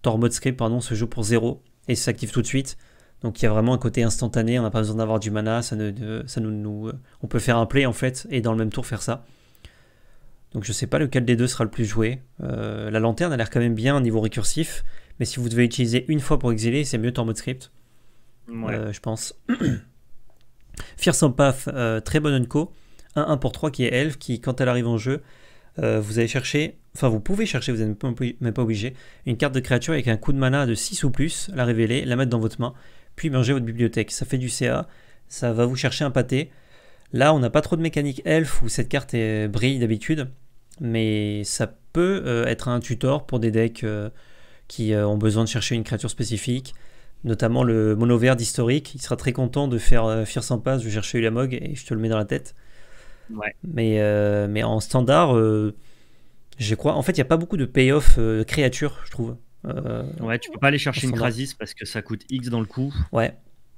Tormod Script pardon, se joue pour 0 et s'active tout de suite. Donc il y a vraiment un côté instantané, on n'a pas besoin d'avoir du mana, ça nous, nous, on peut faire un play en fait et dans le même tour faire ça. Donc je ne sais pas lequel des deux sera le plus joué. Euh, la lanterne a l'air quand même bien au niveau récursif, mais si vous devez utiliser une fois pour exiler, c'est mieux en mode script. Euh, je pense. Fierce Sans paf, euh, très bonne unco. 1-1 pour 3 qui est Elf, qui quand elle arrive en jeu, vous allez chercher, enfin vous pouvez chercher, vous n'êtes même pas obligé, une carte de créature avec un coup de mana de 6 ou plus, la révéler, la mettre dans votre main puis manger votre bibliothèque. Ça fait du CA, ça va vous chercher un pâté. Là, on n'a pas trop de mécanique elf où cette carte brille d'habitude, mais ça peut euh, être un tutor pour des decks euh, qui euh, ont besoin de chercher une créature spécifique, notamment le mono vert d'historique. Il sera très content de faire Fierce en passe, je vais chercher Ulamog et je te le mets dans la tête. Mais, mais en standard, je crois. En fait, il n'y a pas beaucoup de payoff créatures, je trouve. Euh, ouais, tu peux pas aller chercher une Krasis parce que ça coûte X dans le coup. Ouais,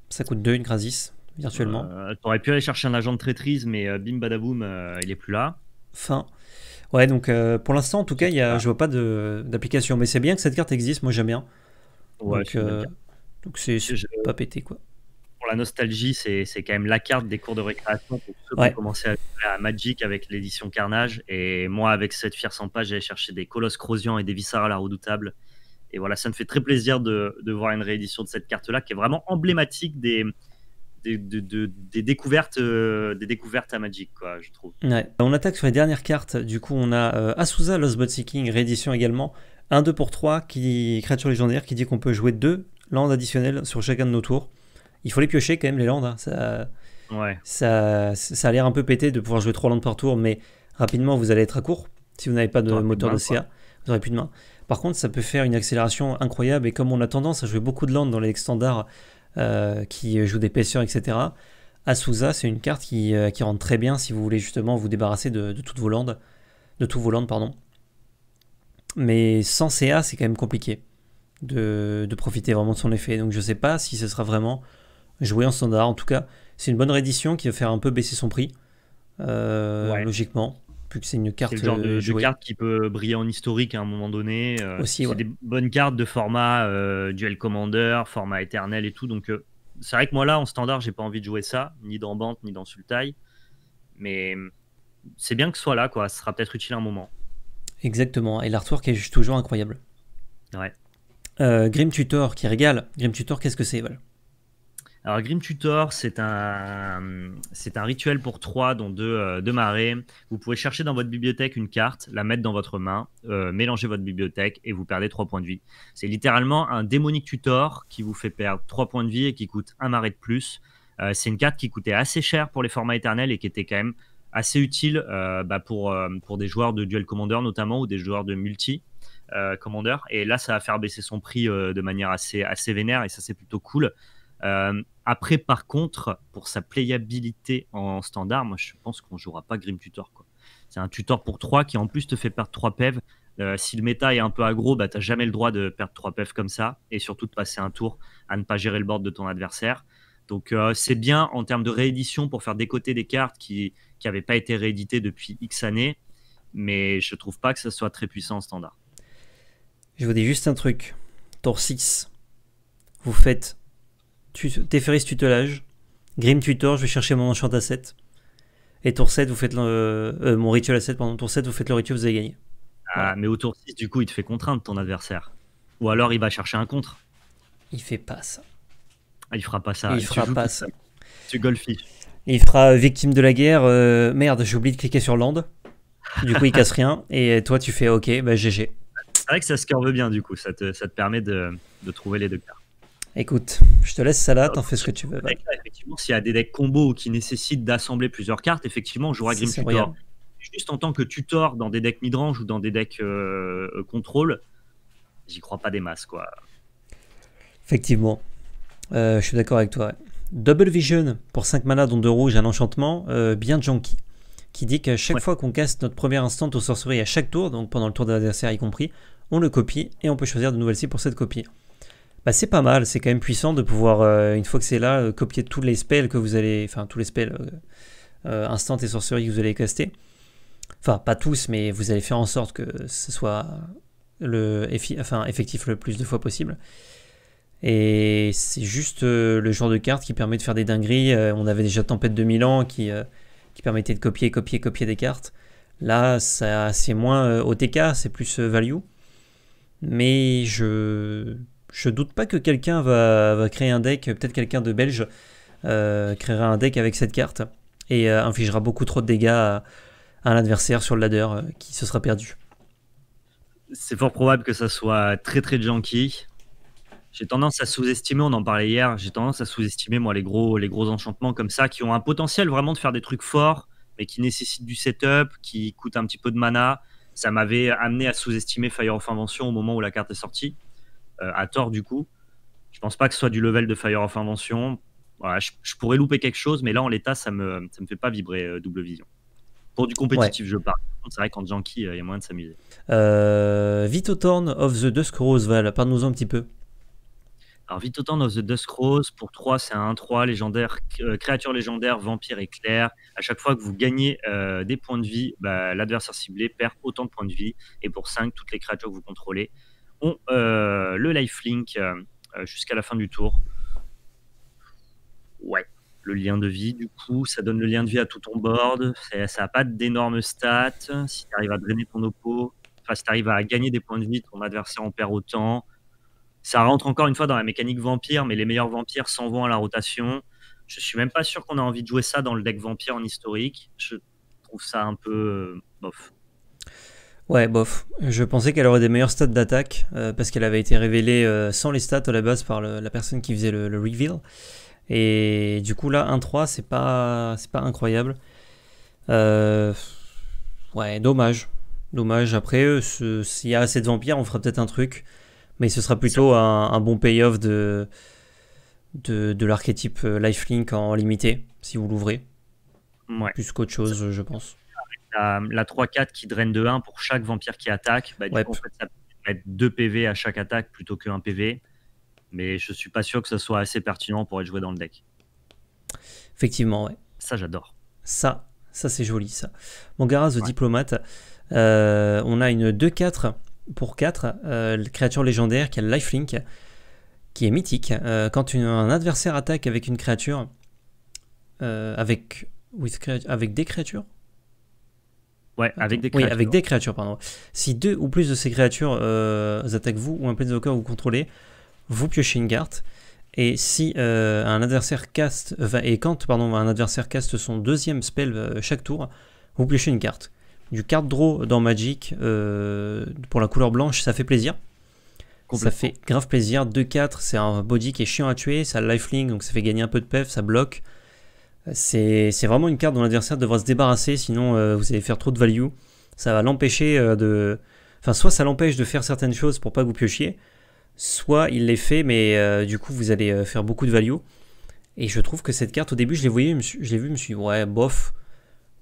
ça coûte 2 une Krasis, virtuellement. Euh, t'aurais pu aller chercher un agent de traîtrise, mais euh, bim badaboum, il est plus là. Fin. Ouais, donc pour l'instant, en tout cas, y a, je vois pas d'application. Mais c'est bien que cette carte existe, moi j'aime bien. Ouais, donc c'est pas pété quoi. Pour la nostalgie, c'est quand même la carte des cours de récréation pour ceux qui ont commencé à, à Magic avec l'édition Carnage. Et moi, avec cette fière sans page, j'allais chercher des Colosses Crosian et des Vissara la redoutable. Et voilà, ça me fait très plaisir de, voir une réédition de cette carte-là qui est vraiment emblématique des, des, découvertes, euh, des découvertes à Magic, quoi, je trouve. On attaque sur les dernières cartes. Du coup, on a euh, Asuza, Lost Bot Seeking, réédition également. 1 2 pour 3, qui, créature légendaire, qui dit qu'on peut jouer 2 landes additionnelles sur chacun de nos tours. Il faut les piocher quand même, les landes. Hein. Ça, ça, ça a l'air un peu pété de pouvoir jouer 3 landes par tour, mais rapidement, vous allez être à court si vous n'avez pas de moteur de CA. Vous n'aurez plus de main. Par contre, ça peut faire une accélération incroyable et comme on a tendance à jouer beaucoup de landes dans les standards euh, qui jouent d'épaisseur, etc., Asusa, c'est une carte euh, qui, rentre très bien si vous voulez justement vous débarrasser de, toutes vos landes, de tous vos landes, pardon. Mais sans CA, c'est quand même compliqué de, profiter vraiment de son effet. Donc je ne sais pas si ce sera vraiment joué en standard. En tout cas, c'est une bonne reddition qui va faire un peu baisser son prix, euh, logiquement que c'est une carte. de, euh, carte qui peut briller en historique à un moment donné. Euh, Aussi, c'est des bonnes cartes de format euh, Duel Commander, format éternel et tout. Donc, c'est vrai que moi là, en standard, j'ai pas envie de jouer ça, ni dans Bant, ni dans Sultai. Mais hum, c'est bien que ce soit là, quoi. Ce sera peut-être utile à un moment. Exactement. Et l'artwork est toujours incroyable. Ouais. Grim Tutor qui régale. Grim Tutor, qu'est-ce que c'est voilà. Alors, Grim Tutor, c'est un, c'est un rituel pour trois, dont euh, deux, marées. Vous pouvez chercher dans votre bibliothèque une carte, la mettre dans votre main, euh, mélanger votre bibliothèque et vous perdez trois points de vie. C'est littéralement un démonique tutor qui vous fait perdre trois points de vie et qui coûte un marée de plus. Euh, c'est une carte qui coûtait assez cher pour les formats éternels et qui était quand même assez utile bah, pour, pour des joueurs de duel commander notamment ou des joueurs de multi. commander et là ça va faire baisser son prix de manière assez assez vénère et ça c'est plutôt cool après, par contre, pour sa playabilité en standard, moi je pense qu'on jouera pas Grim Tutor. C'est un tutor pour 3 qui en plus te fait perdre 3 PEV. Euh, si le méta est un peu aggro, bah, tu jamais le droit de perdre 3 PEV comme ça et surtout de passer un tour à ne pas gérer le board de ton adversaire. Donc euh, c'est bien en termes de réédition pour faire décoter des cartes qui n'avaient pas été rééditées depuis X années, mais je trouve pas que ça soit très puissant en standard. Je vous dis juste un truc. Tour 6, vous faites Teferis tutelage, Grim Tutor, je vais chercher mon enchant à 7. Et tour 7, vous faites euh, mon rituel à 7, pendant tour 7, vous faites le rituel, vous avez gagné. Ah, mais au tour 6, du coup, il te fait contraindre ton adversaire. Ou alors il va chercher un contre. Il fait pas ça. Ah, il fera pas ça. Il fera pas ça. Tu golfies. Il fera euh, victime de la guerre. Euh, merde, j'ai oublié de cliquer sur land. Du coup, il casse rien. Et toi, tu fais OK, bah GG. C'est vrai que ça se curve bien, du coup. Ça te, ça te permet de trouver les deux cartes. Écoute, je te laisse ça là, t'en fais ce que tu veux. Effectivement, s'il y a des decks combo qui nécessitent d'assembler plusieurs cartes, effectivement, on jouera Grim Tutor. Juste en tant que tutor dans des decks midrange ou dans des decks euh, euh, contrôle, j'y crois pas des masses, quoi. Effectivement, euh, je suis d'accord avec toi. Double Vision pour 5 mana dont 2 rouges, un enchantement, bien junkie, qui dit qu'à chaque fois qu'on casse notre premier instant aux sorceries à chaque tour, donc pendant le tour de l'adversaire y compris, on le copie et on peut choisir de nouvelles cibles pour cette copie. Bah, c'est pas mal, c'est quand même puissant de pouvoir, euh, une fois que c'est là, euh, copier tous les spells que vous allez, enfin tous les spells euh, instant et sorceries que vous allez caster. Enfin pas tous, mais vous allez faire en sorte que ce soit le enfin, effectif le plus de fois possible. Et c'est juste le genre de carte qui permet de faire des dingueries. on avait déjà Tempête de Milan qui, qui permettait de copier, copier, copier des cartes. Là, c'est moins OTK, c'est plus value. Mais je je doute pas que quelqu'un va, créer un deck, peut-être quelqu'un de belge euh, créera un deck avec cette carte et euh, infligera beaucoup trop de dégâts à, un l'adversaire sur le ladder euh, qui se sera perdu. C'est fort probable que ça soit très très janky. J'ai tendance à sous-estimer, on en parlait hier, j'ai tendance à sous-estimer moi les gros, les gros enchantements comme ça qui ont un potentiel vraiment de faire des trucs forts mais qui nécessitent du setup, qui coûtent un petit peu de mana. Ça m'avait amené à sous-estimer Fire of Invention au moment où la carte est sortie. Euh, à tort du coup. Je pense pas que ce soit du level de Fire of Invention. je, pourrais louper quelque chose, mais là en l'état, ça me, me fait pas vibrer euh, double vision. Pour du compétitif, je pars. C'est vrai qu'en junkie, euh, il y a moyen de s'amuser. Vitotorn of the Dusk Rose, parle-nous un petit peu. Alors, Torn of the Dusk Rose, pour 3, c'est un 1-3, légendaire, créature légendaire, vampire éclair. À chaque fois que vous gagnez des points de vie, bah, l'adversaire ciblé perd autant de points de vie. Et pour 5, toutes les créatures que vous contrôlez euh, le le lifelink euh, euh, jusqu'à la fin du tour. Ouais, le lien de vie, du coup, ça donne le lien de vie à tout ton board. Ça n'a pas d'énormes stats. Si tu arrives à drainer ton oppo, enfin, si tu arrives à gagner des points de vie, ton adversaire en perd autant. Ça rentre encore une fois dans la mécanique vampire, mais les meilleurs vampires s'en vont à la rotation. Je suis même pas sûr qu'on a envie de jouer ça dans le deck vampire en historique. Je trouve ça un peu bof. Ouais, bof. Je pensais qu'elle aurait des meilleurs stats d'attaque euh, parce qu'elle avait été révélée euh, sans les stats à la base par la personne qui faisait le, reveal. Et du coup, là, 1-3, c'est pas, pas incroyable. Euh, ouais, dommage. Dommage. Après, s'il y a assez de vampires, on fera peut-être un truc. Mais ce sera plutôt un, bon payoff de, de, l'archétype Lifelink en limité, si vous l'ouvrez. Plus qu'autre chose, je pense la, 3-4 qui draine de 1 pour chaque vampire qui attaque. Bah, en fait, ça peut être 2 PV à chaque attaque plutôt que 1 PV. Mais je suis pas sûr que ce soit assez pertinent pour être joué dans le deck. Effectivement, ouais. Ça, j'adore. Ça, ça c'est joli, ça. mon The Diplomate. Euh, on a une 2-4 pour 4, euh, créature légendaire qui a le lifelink, qui est mythique. Euh, quand un adversaire attaque avec une créature, avec, avec des créatures, Ouais, avec des créatures. Oui, avec des créatures, pardon. Si deux ou plus de ces créatures euh, attaquent vous ou un planeswalker vous contrôlez, vous piochez une carte. Et si euh, un adversaire caste, et quand pardon, un adversaire caste son deuxième spell euh, chaque tour, vous piochez une carte. Du card draw dans Magic pour la couleur blanche, ça fait plaisir. Ça fait grave plaisir. 2-4, c'est un body qui est chiant à tuer, ça lifelink, donc ça fait gagner un peu de pef, ça bloque. C'est vraiment une carte dont l'adversaire devra se débarrasser, sinon euh, vous allez faire trop de value. Ça va l'empêcher euh, de... Enfin, soit ça l'empêche de faire certaines choses pour pas que vous piochiez, soit il les fait, mais euh, du coup vous allez faire beaucoup de value. Et je trouve que cette carte, au début, je l'ai vu, je l'ai vue, je me suis dit, ouais, bof,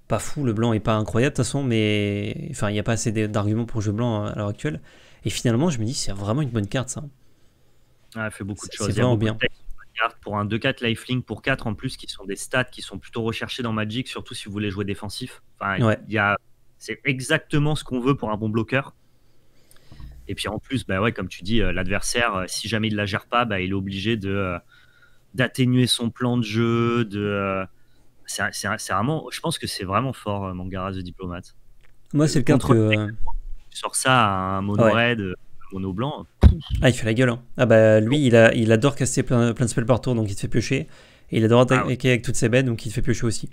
pas fou, le blanc est pas incroyable de toute façon, mais enfin, il n'y a pas assez d'arguments pour le jeu blanc hein, à l'heure actuelle. Et finalement, je me dis, c'est vraiment une bonne carte, ça. Ah, fait beaucoup de choses. C'est vraiment bien pour un 2-4 lifelink pour 4 en plus, qui sont des stats qui sont plutôt recherchés dans Magic, surtout si vous voulez jouer défensif. Enfin, y a, c'est exactement ce qu'on veut pour un bon bloqueur. Et puis en plus, bah ouais, comme tu dis, euh, l'adversaire, euh, si jamais il ne la gère pas, bah, il est obligé de, euh, d'atténuer son plan de jeu. De, c'est, c'est, vraiment, je pense que c'est vraiment fort, Mangara de Diplomate. Moi, c'est le cas que. Tu sors ça à un mono red, mono blanc. Ah, il fait la gueule. Hein. Ah bah lui, il, a, il adore casser plein, plein de spells par tour, donc il te fait piocher. Et il adore ah, attaquer avec toutes ses bêtes, donc il te fait piocher aussi.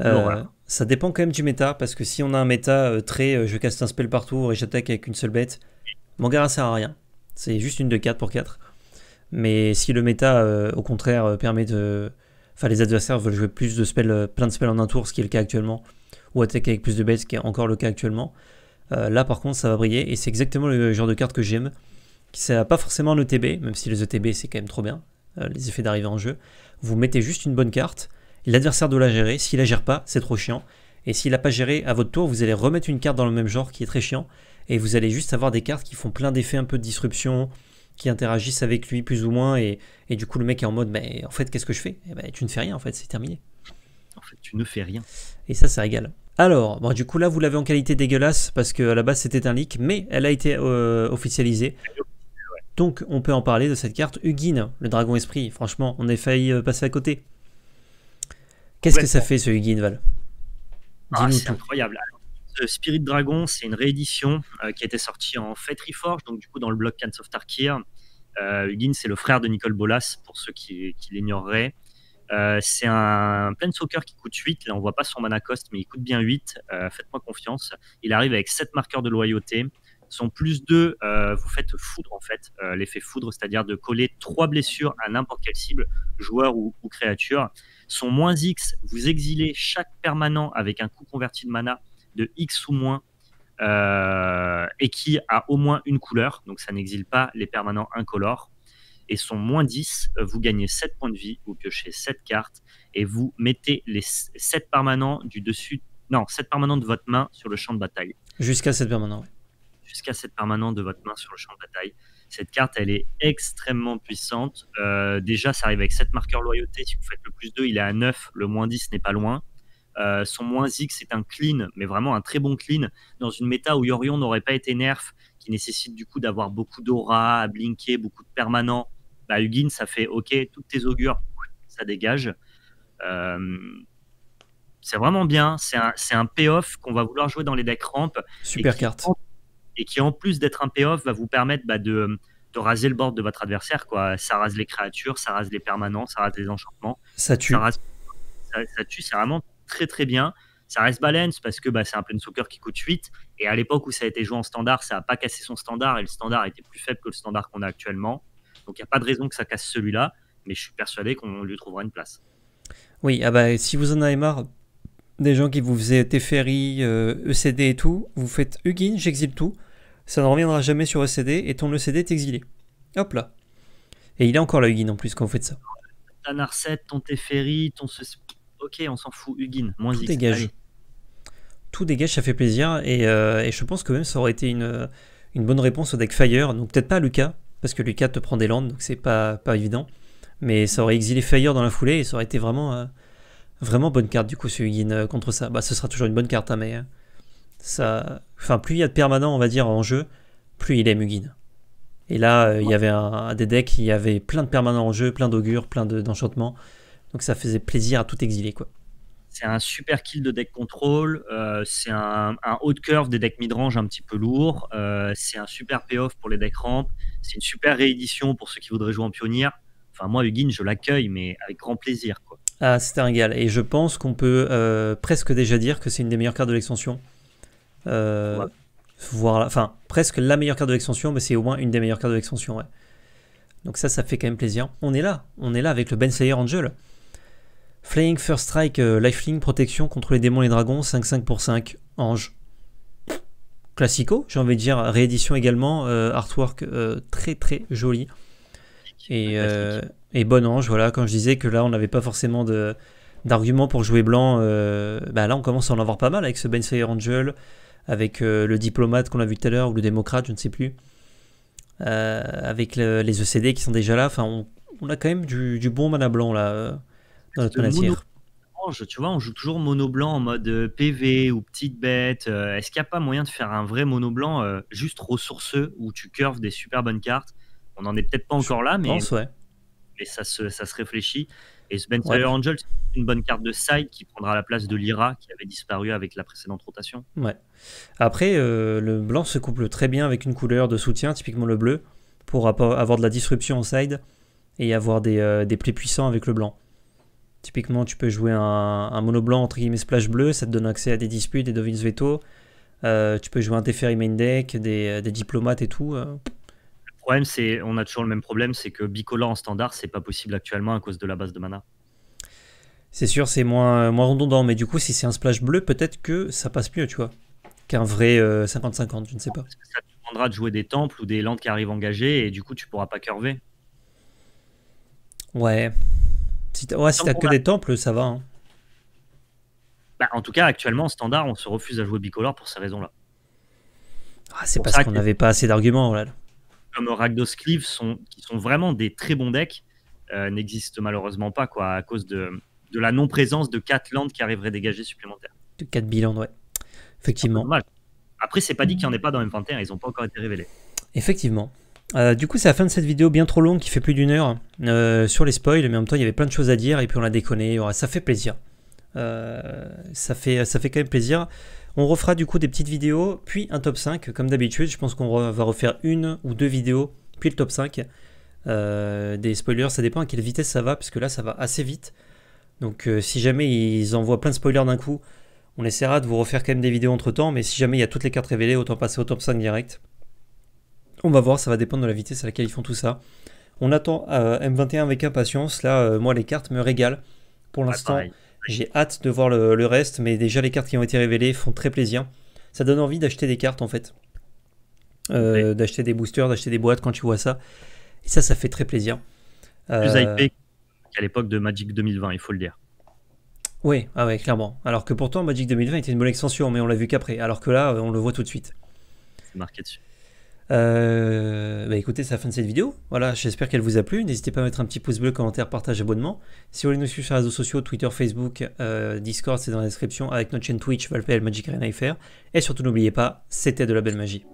Euh, ça dépend quand même du méta, parce que si on a un méta euh, très euh, je casse un spell par tour et j'attaque avec une seule bête, Mangara sert à rien. C'est juste une de 4 pour 4. Mais si le méta, au contraire, permet de. Enfin, les adversaires veulent jouer plus de spells, plein de spells en un tour, ce qui est le cas actuellement, ou attaquer avec plus de bêtes, ce qui est encore le cas actuellement, euh, là par contre ça va briller et c'est exactement le genre de carte que j'aime. Ça n'a pas forcément un ETB, même si les ETB c'est quand même trop bien, euh, les effets d'arrivée en jeu. Vous mettez juste une bonne carte, l'adversaire doit la gérer, s'il la gère pas c'est trop chiant. Et s'il n'a pas géré à votre tour, vous allez remettre une carte dans le même genre qui est très chiant. Et vous allez juste avoir des cartes qui font plein d'effets un peu de disruption, qui interagissent avec lui plus ou moins. Et, du coup, le mec est en mode Mais en fait, qu'est-ce que je fais eh ben, Tu ne fais rien en fait, c'est terminé. En fait, tu ne fais rien. Et ça, ça régale. Alors, bon, du coup là vous l'avez en qualité dégueulasse parce qu'à la base c'était un leak, mais elle a été euh, officialisée. Donc on peut en parler de cette carte Huguin, le dragon esprit. Franchement, on est failli euh, passer à côté. Qu'est-ce que ça fait ce Hugin Val ah, C'est incroyable. Ce Spirit Dragon, c'est une réédition euh, qui a été sortie en Fate Reforge, donc du coup dans le bloc Cans of Tarkir. Euh, c'est le frère de Nicole Bolas, pour ceux qui, qui l'ignoreraient. Euh, c'est un plein soccer qui coûte 8. Là, on voit pas son mana cost, mais il coûte bien 8. Euh, faites-moi confiance. Il arrive avec 7 marqueurs de loyauté. Son plus 2, euh, vous faites foudre en fait, l'effet foudre, c'est-à-dire de coller 3 blessures à n'importe quelle cible, joueur ou, créature. Son moins X, vous exilez chaque permanent avec un coût converti de mana de X ou moins et qui a au moins une couleur, donc ça n'exile pas les permanents incolores et son moins 10, euh, vous gagnez 7 points de vie, vous piochez 7 cartes et vous mettez les 7 permanents du dessus, non, 7 permanents de votre main sur le champ de bataille. Jusqu'à 7 permanents, oui. Jusqu'à 7 permanents de votre main sur le champ de bataille. Cette carte, elle est extrêmement puissante. Euh, déjà, ça arrive avec 7 marqueurs loyauté. Si vous faites le plus 2, il est à 9. Le moins 10 n'est pas loin. Euh, son moins X c'est un clean, mais vraiment un très bon clean, dans une méta où Yorion n'aurait pas été nerf, qui nécessite du coup d'avoir beaucoup d'aura, à blinker, beaucoup de permanents bah, Huguin, ça fait OK, toutes tes augures, ça dégage. Euh, c'est vraiment bien. C'est un, un payoff qu'on va vouloir jouer dans les decks ramp. Super et qui, carte. Et qui, en plus d'être un payoff, va vous permettre bah, de, raser le board de votre adversaire. Quoi. Ça rase les créatures, ça rase les permanents, ça rase les enchantements. Ça tue. Ça, tue, c'est vraiment très très bien. Ça reste balance parce que bah, c'est un soccer qui coûte 8. Et à l'époque où ça a été joué en standard, ça n'a pas cassé son standard et le standard était plus faible que le standard qu'on a actuellement. Donc il n'y a pas de raison que ça casse celui-là, mais je suis persuadé qu'on lui trouvera une place. Oui, ah bah, si vous en avez marre des gens qui vous faisaient Teferi, ECD euh, e et tout, vous faites Hugin, j'exile tout, ça ne reviendra jamais sur ECD et ton ECD est exilé. Hop là. Et il est encore la Ugin, en plus quand vous faites ça. T'as Narset, ton Teferi, ton. Ok, on s'en fout, Ugin, moins Tout dégage. Tout dégage, ça fait plaisir euh, et, je pense que même ça aurait été euh, une, bonne réponse au deck Fire, donc peut-être pas Lucas, parce que Lucas te prend des landes, donc c'est pas, pas évident. Mais ça aurait exilé Fire dans la foulée et ça aurait été vraiment, euh, vraiment bonne carte du coup, ce Ugin euh, contre ça. Bah, ce sera toujours une bonne carte, à hein, mais euh, ça. Enfin, plus il y a de permanents, on va dire, en jeu, plus il aime Huguin. Et là, il y avait un, des decks, il y avait plein de permanents en jeu, plein d'augures, plein d'enchantements. donc ça faisait plaisir à tout exiler, quoi. C'est un super kill de deck control. Euh, c'est un, haut de curve des decks midrange un petit peu lourd. Euh, c'est un super payoff pour les decks ramp. C'est une super réédition pour ceux qui voudraient jouer en pionnier. Enfin, moi, Huguin, je l'accueille, mais avec grand plaisir. Ah, c'était un gal. Et je pense qu'on peut euh, presque déjà dire que c'est une des meilleures cartes de l'extension. Ouais. enfin, presque la meilleure carte de l'extension, mais c'est au moins une des meilleures cartes de l'extension. Ouais. Donc ça, ça fait quand même plaisir. On est là. On est là avec le Ben Angel. Flying First Strike, euh, Lifeling, protection contre les démons et les dragons, 5-5 pour 5, ange. Classico, j'ai envie de dire, réédition également, euh, artwork euh, très très joli. Et, bon ange, voilà, quand je disais que là on n'avait pas forcément de, d'arguments pour jouer blanc, bah là on commence à en avoir pas mal avec ce Benfire Angel, avec le diplomate qu'on a vu tout à l'heure, ou le démocrate, je ne sais plus, avec les ECD qui sont déjà là, enfin on, a quand même du bon mana blanc là tu vois, on joue toujours mono blanc en mode euh, PV ou petite bête. Euh, est-ce qu'il n'y a pas moyen de faire un vrai mono blanc euh, juste ressourceux où tu curves des super bonnes cartes On n'en est peut-être pas encore là, mais, mais ça, se, ça se réfléchit. Et ce Ben Angel, c'est une bonne carte de side qui prendra la place de l'Ira qui avait disparu avec la précédente rotation. Ouais. Après, le blanc se couple très bien avec une couleur de soutien, typiquement le bleu, pour avoir de la disruption en side et avoir des, des puissants avec le blanc. Typiquement, tu peux jouer un, mono blanc entre guillemets splash bleu, ça te donne accès à des disputes, des Dovin's Veto. Euh, tu peux jouer un Teferi main deck, des, euh, diplomates et tout. Euh. Le problème, c'est on a toujours le même problème, c'est que bicola en standard, c'est pas possible actuellement à cause de la base de mana. C'est sûr, c'est moins, moins redondant, mais du coup, si c'est un splash bleu, peut-être que ça passe mieux, tu vois, qu'un vrai 50-50, je ne sais pas. Parce que ça te demandera de jouer des temples ou des landes qui arrivent engagées, et du coup, tu pourras pas curver. Ouais, si t'as que des temples, ça va. Hein. Bah, en tout cas, actuellement, en standard, on se refuse à jouer bicolore pour ces raisons-là. Ah, c'est parce qu'on n'avait pas assez d'arguments. Oh Comme Ragdos Cleave, sont, qui sont vraiment des très bons decks, euh, n'existent malheureusement pas quoi, à cause de, la non-présence de 4 landes qui arriveraient dégager supplémentaires. De 4 bilans, ouais. Effectivement. Après, c'est pas dit qu'il n'y en ait mm. pas dans M21, ils n'ont pas encore été révélés. Effectivement. Euh, du coup, c'est la fin de cette vidéo bien trop longue qui fait plus d'une heure euh, sur les spoils, mais en même temps, il y avait plein de choses à dire et puis on a déconné. ça fait plaisir. Euh, ça, fait, ça fait quand même plaisir. On refera du coup des petites vidéos, puis un top 5, comme d'habitude. Je pense qu'on va refaire une ou deux vidéos, puis le top 5. des spoilers, ça dépend à quelle vitesse ça va, puisque là, ça va assez vite. Donc, si jamais ils envoient plein de spoilers d'un coup, on essaiera de vous refaire quand même des vidéos entre temps, mais si jamais il y a toutes les cartes révélées, autant passer au top 5 direct. On va voir, ça va dépendre de la vitesse à laquelle ils font tout ça. On attend euh, M21 avec impatience. Là, euh, moi, les cartes me régalent. Pour ah, l'instant, j'ai hâte de voir le, reste, mais déjà les cartes qui ont été révélées font très plaisir. Ça donne envie d'acheter des cartes en fait. Euh, d'acheter des boosters, d'acheter des boîtes quand tu vois ça. Et ça, ça fait très plaisir. Plus hypé qu'à l'époque de Magic 2020, il faut le dire. Oui, ah ouais, clairement. Alors que pourtant, Magic 2020 était une bonne extension, mais on l'a vu qu'après. Alors que là, on le voit tout de suite. C'est marqué dessus. Euh, bah écoutez, c'est la fin de cette vidéo. Voilà, j'espère qu'elle vous a plu. N'hésitez pas à mettre un petit pouce bleu, commentaire, partage, abonnement. Si vous voulez nous suivre sur les réseaux sociaux, Twitter, Facebook, euh, Discord, c'est dans la description avec notre chaîne Twitch, Valpel Magic Arena FR. Et surtout, n'oubliez pas, c'était de la belle magie.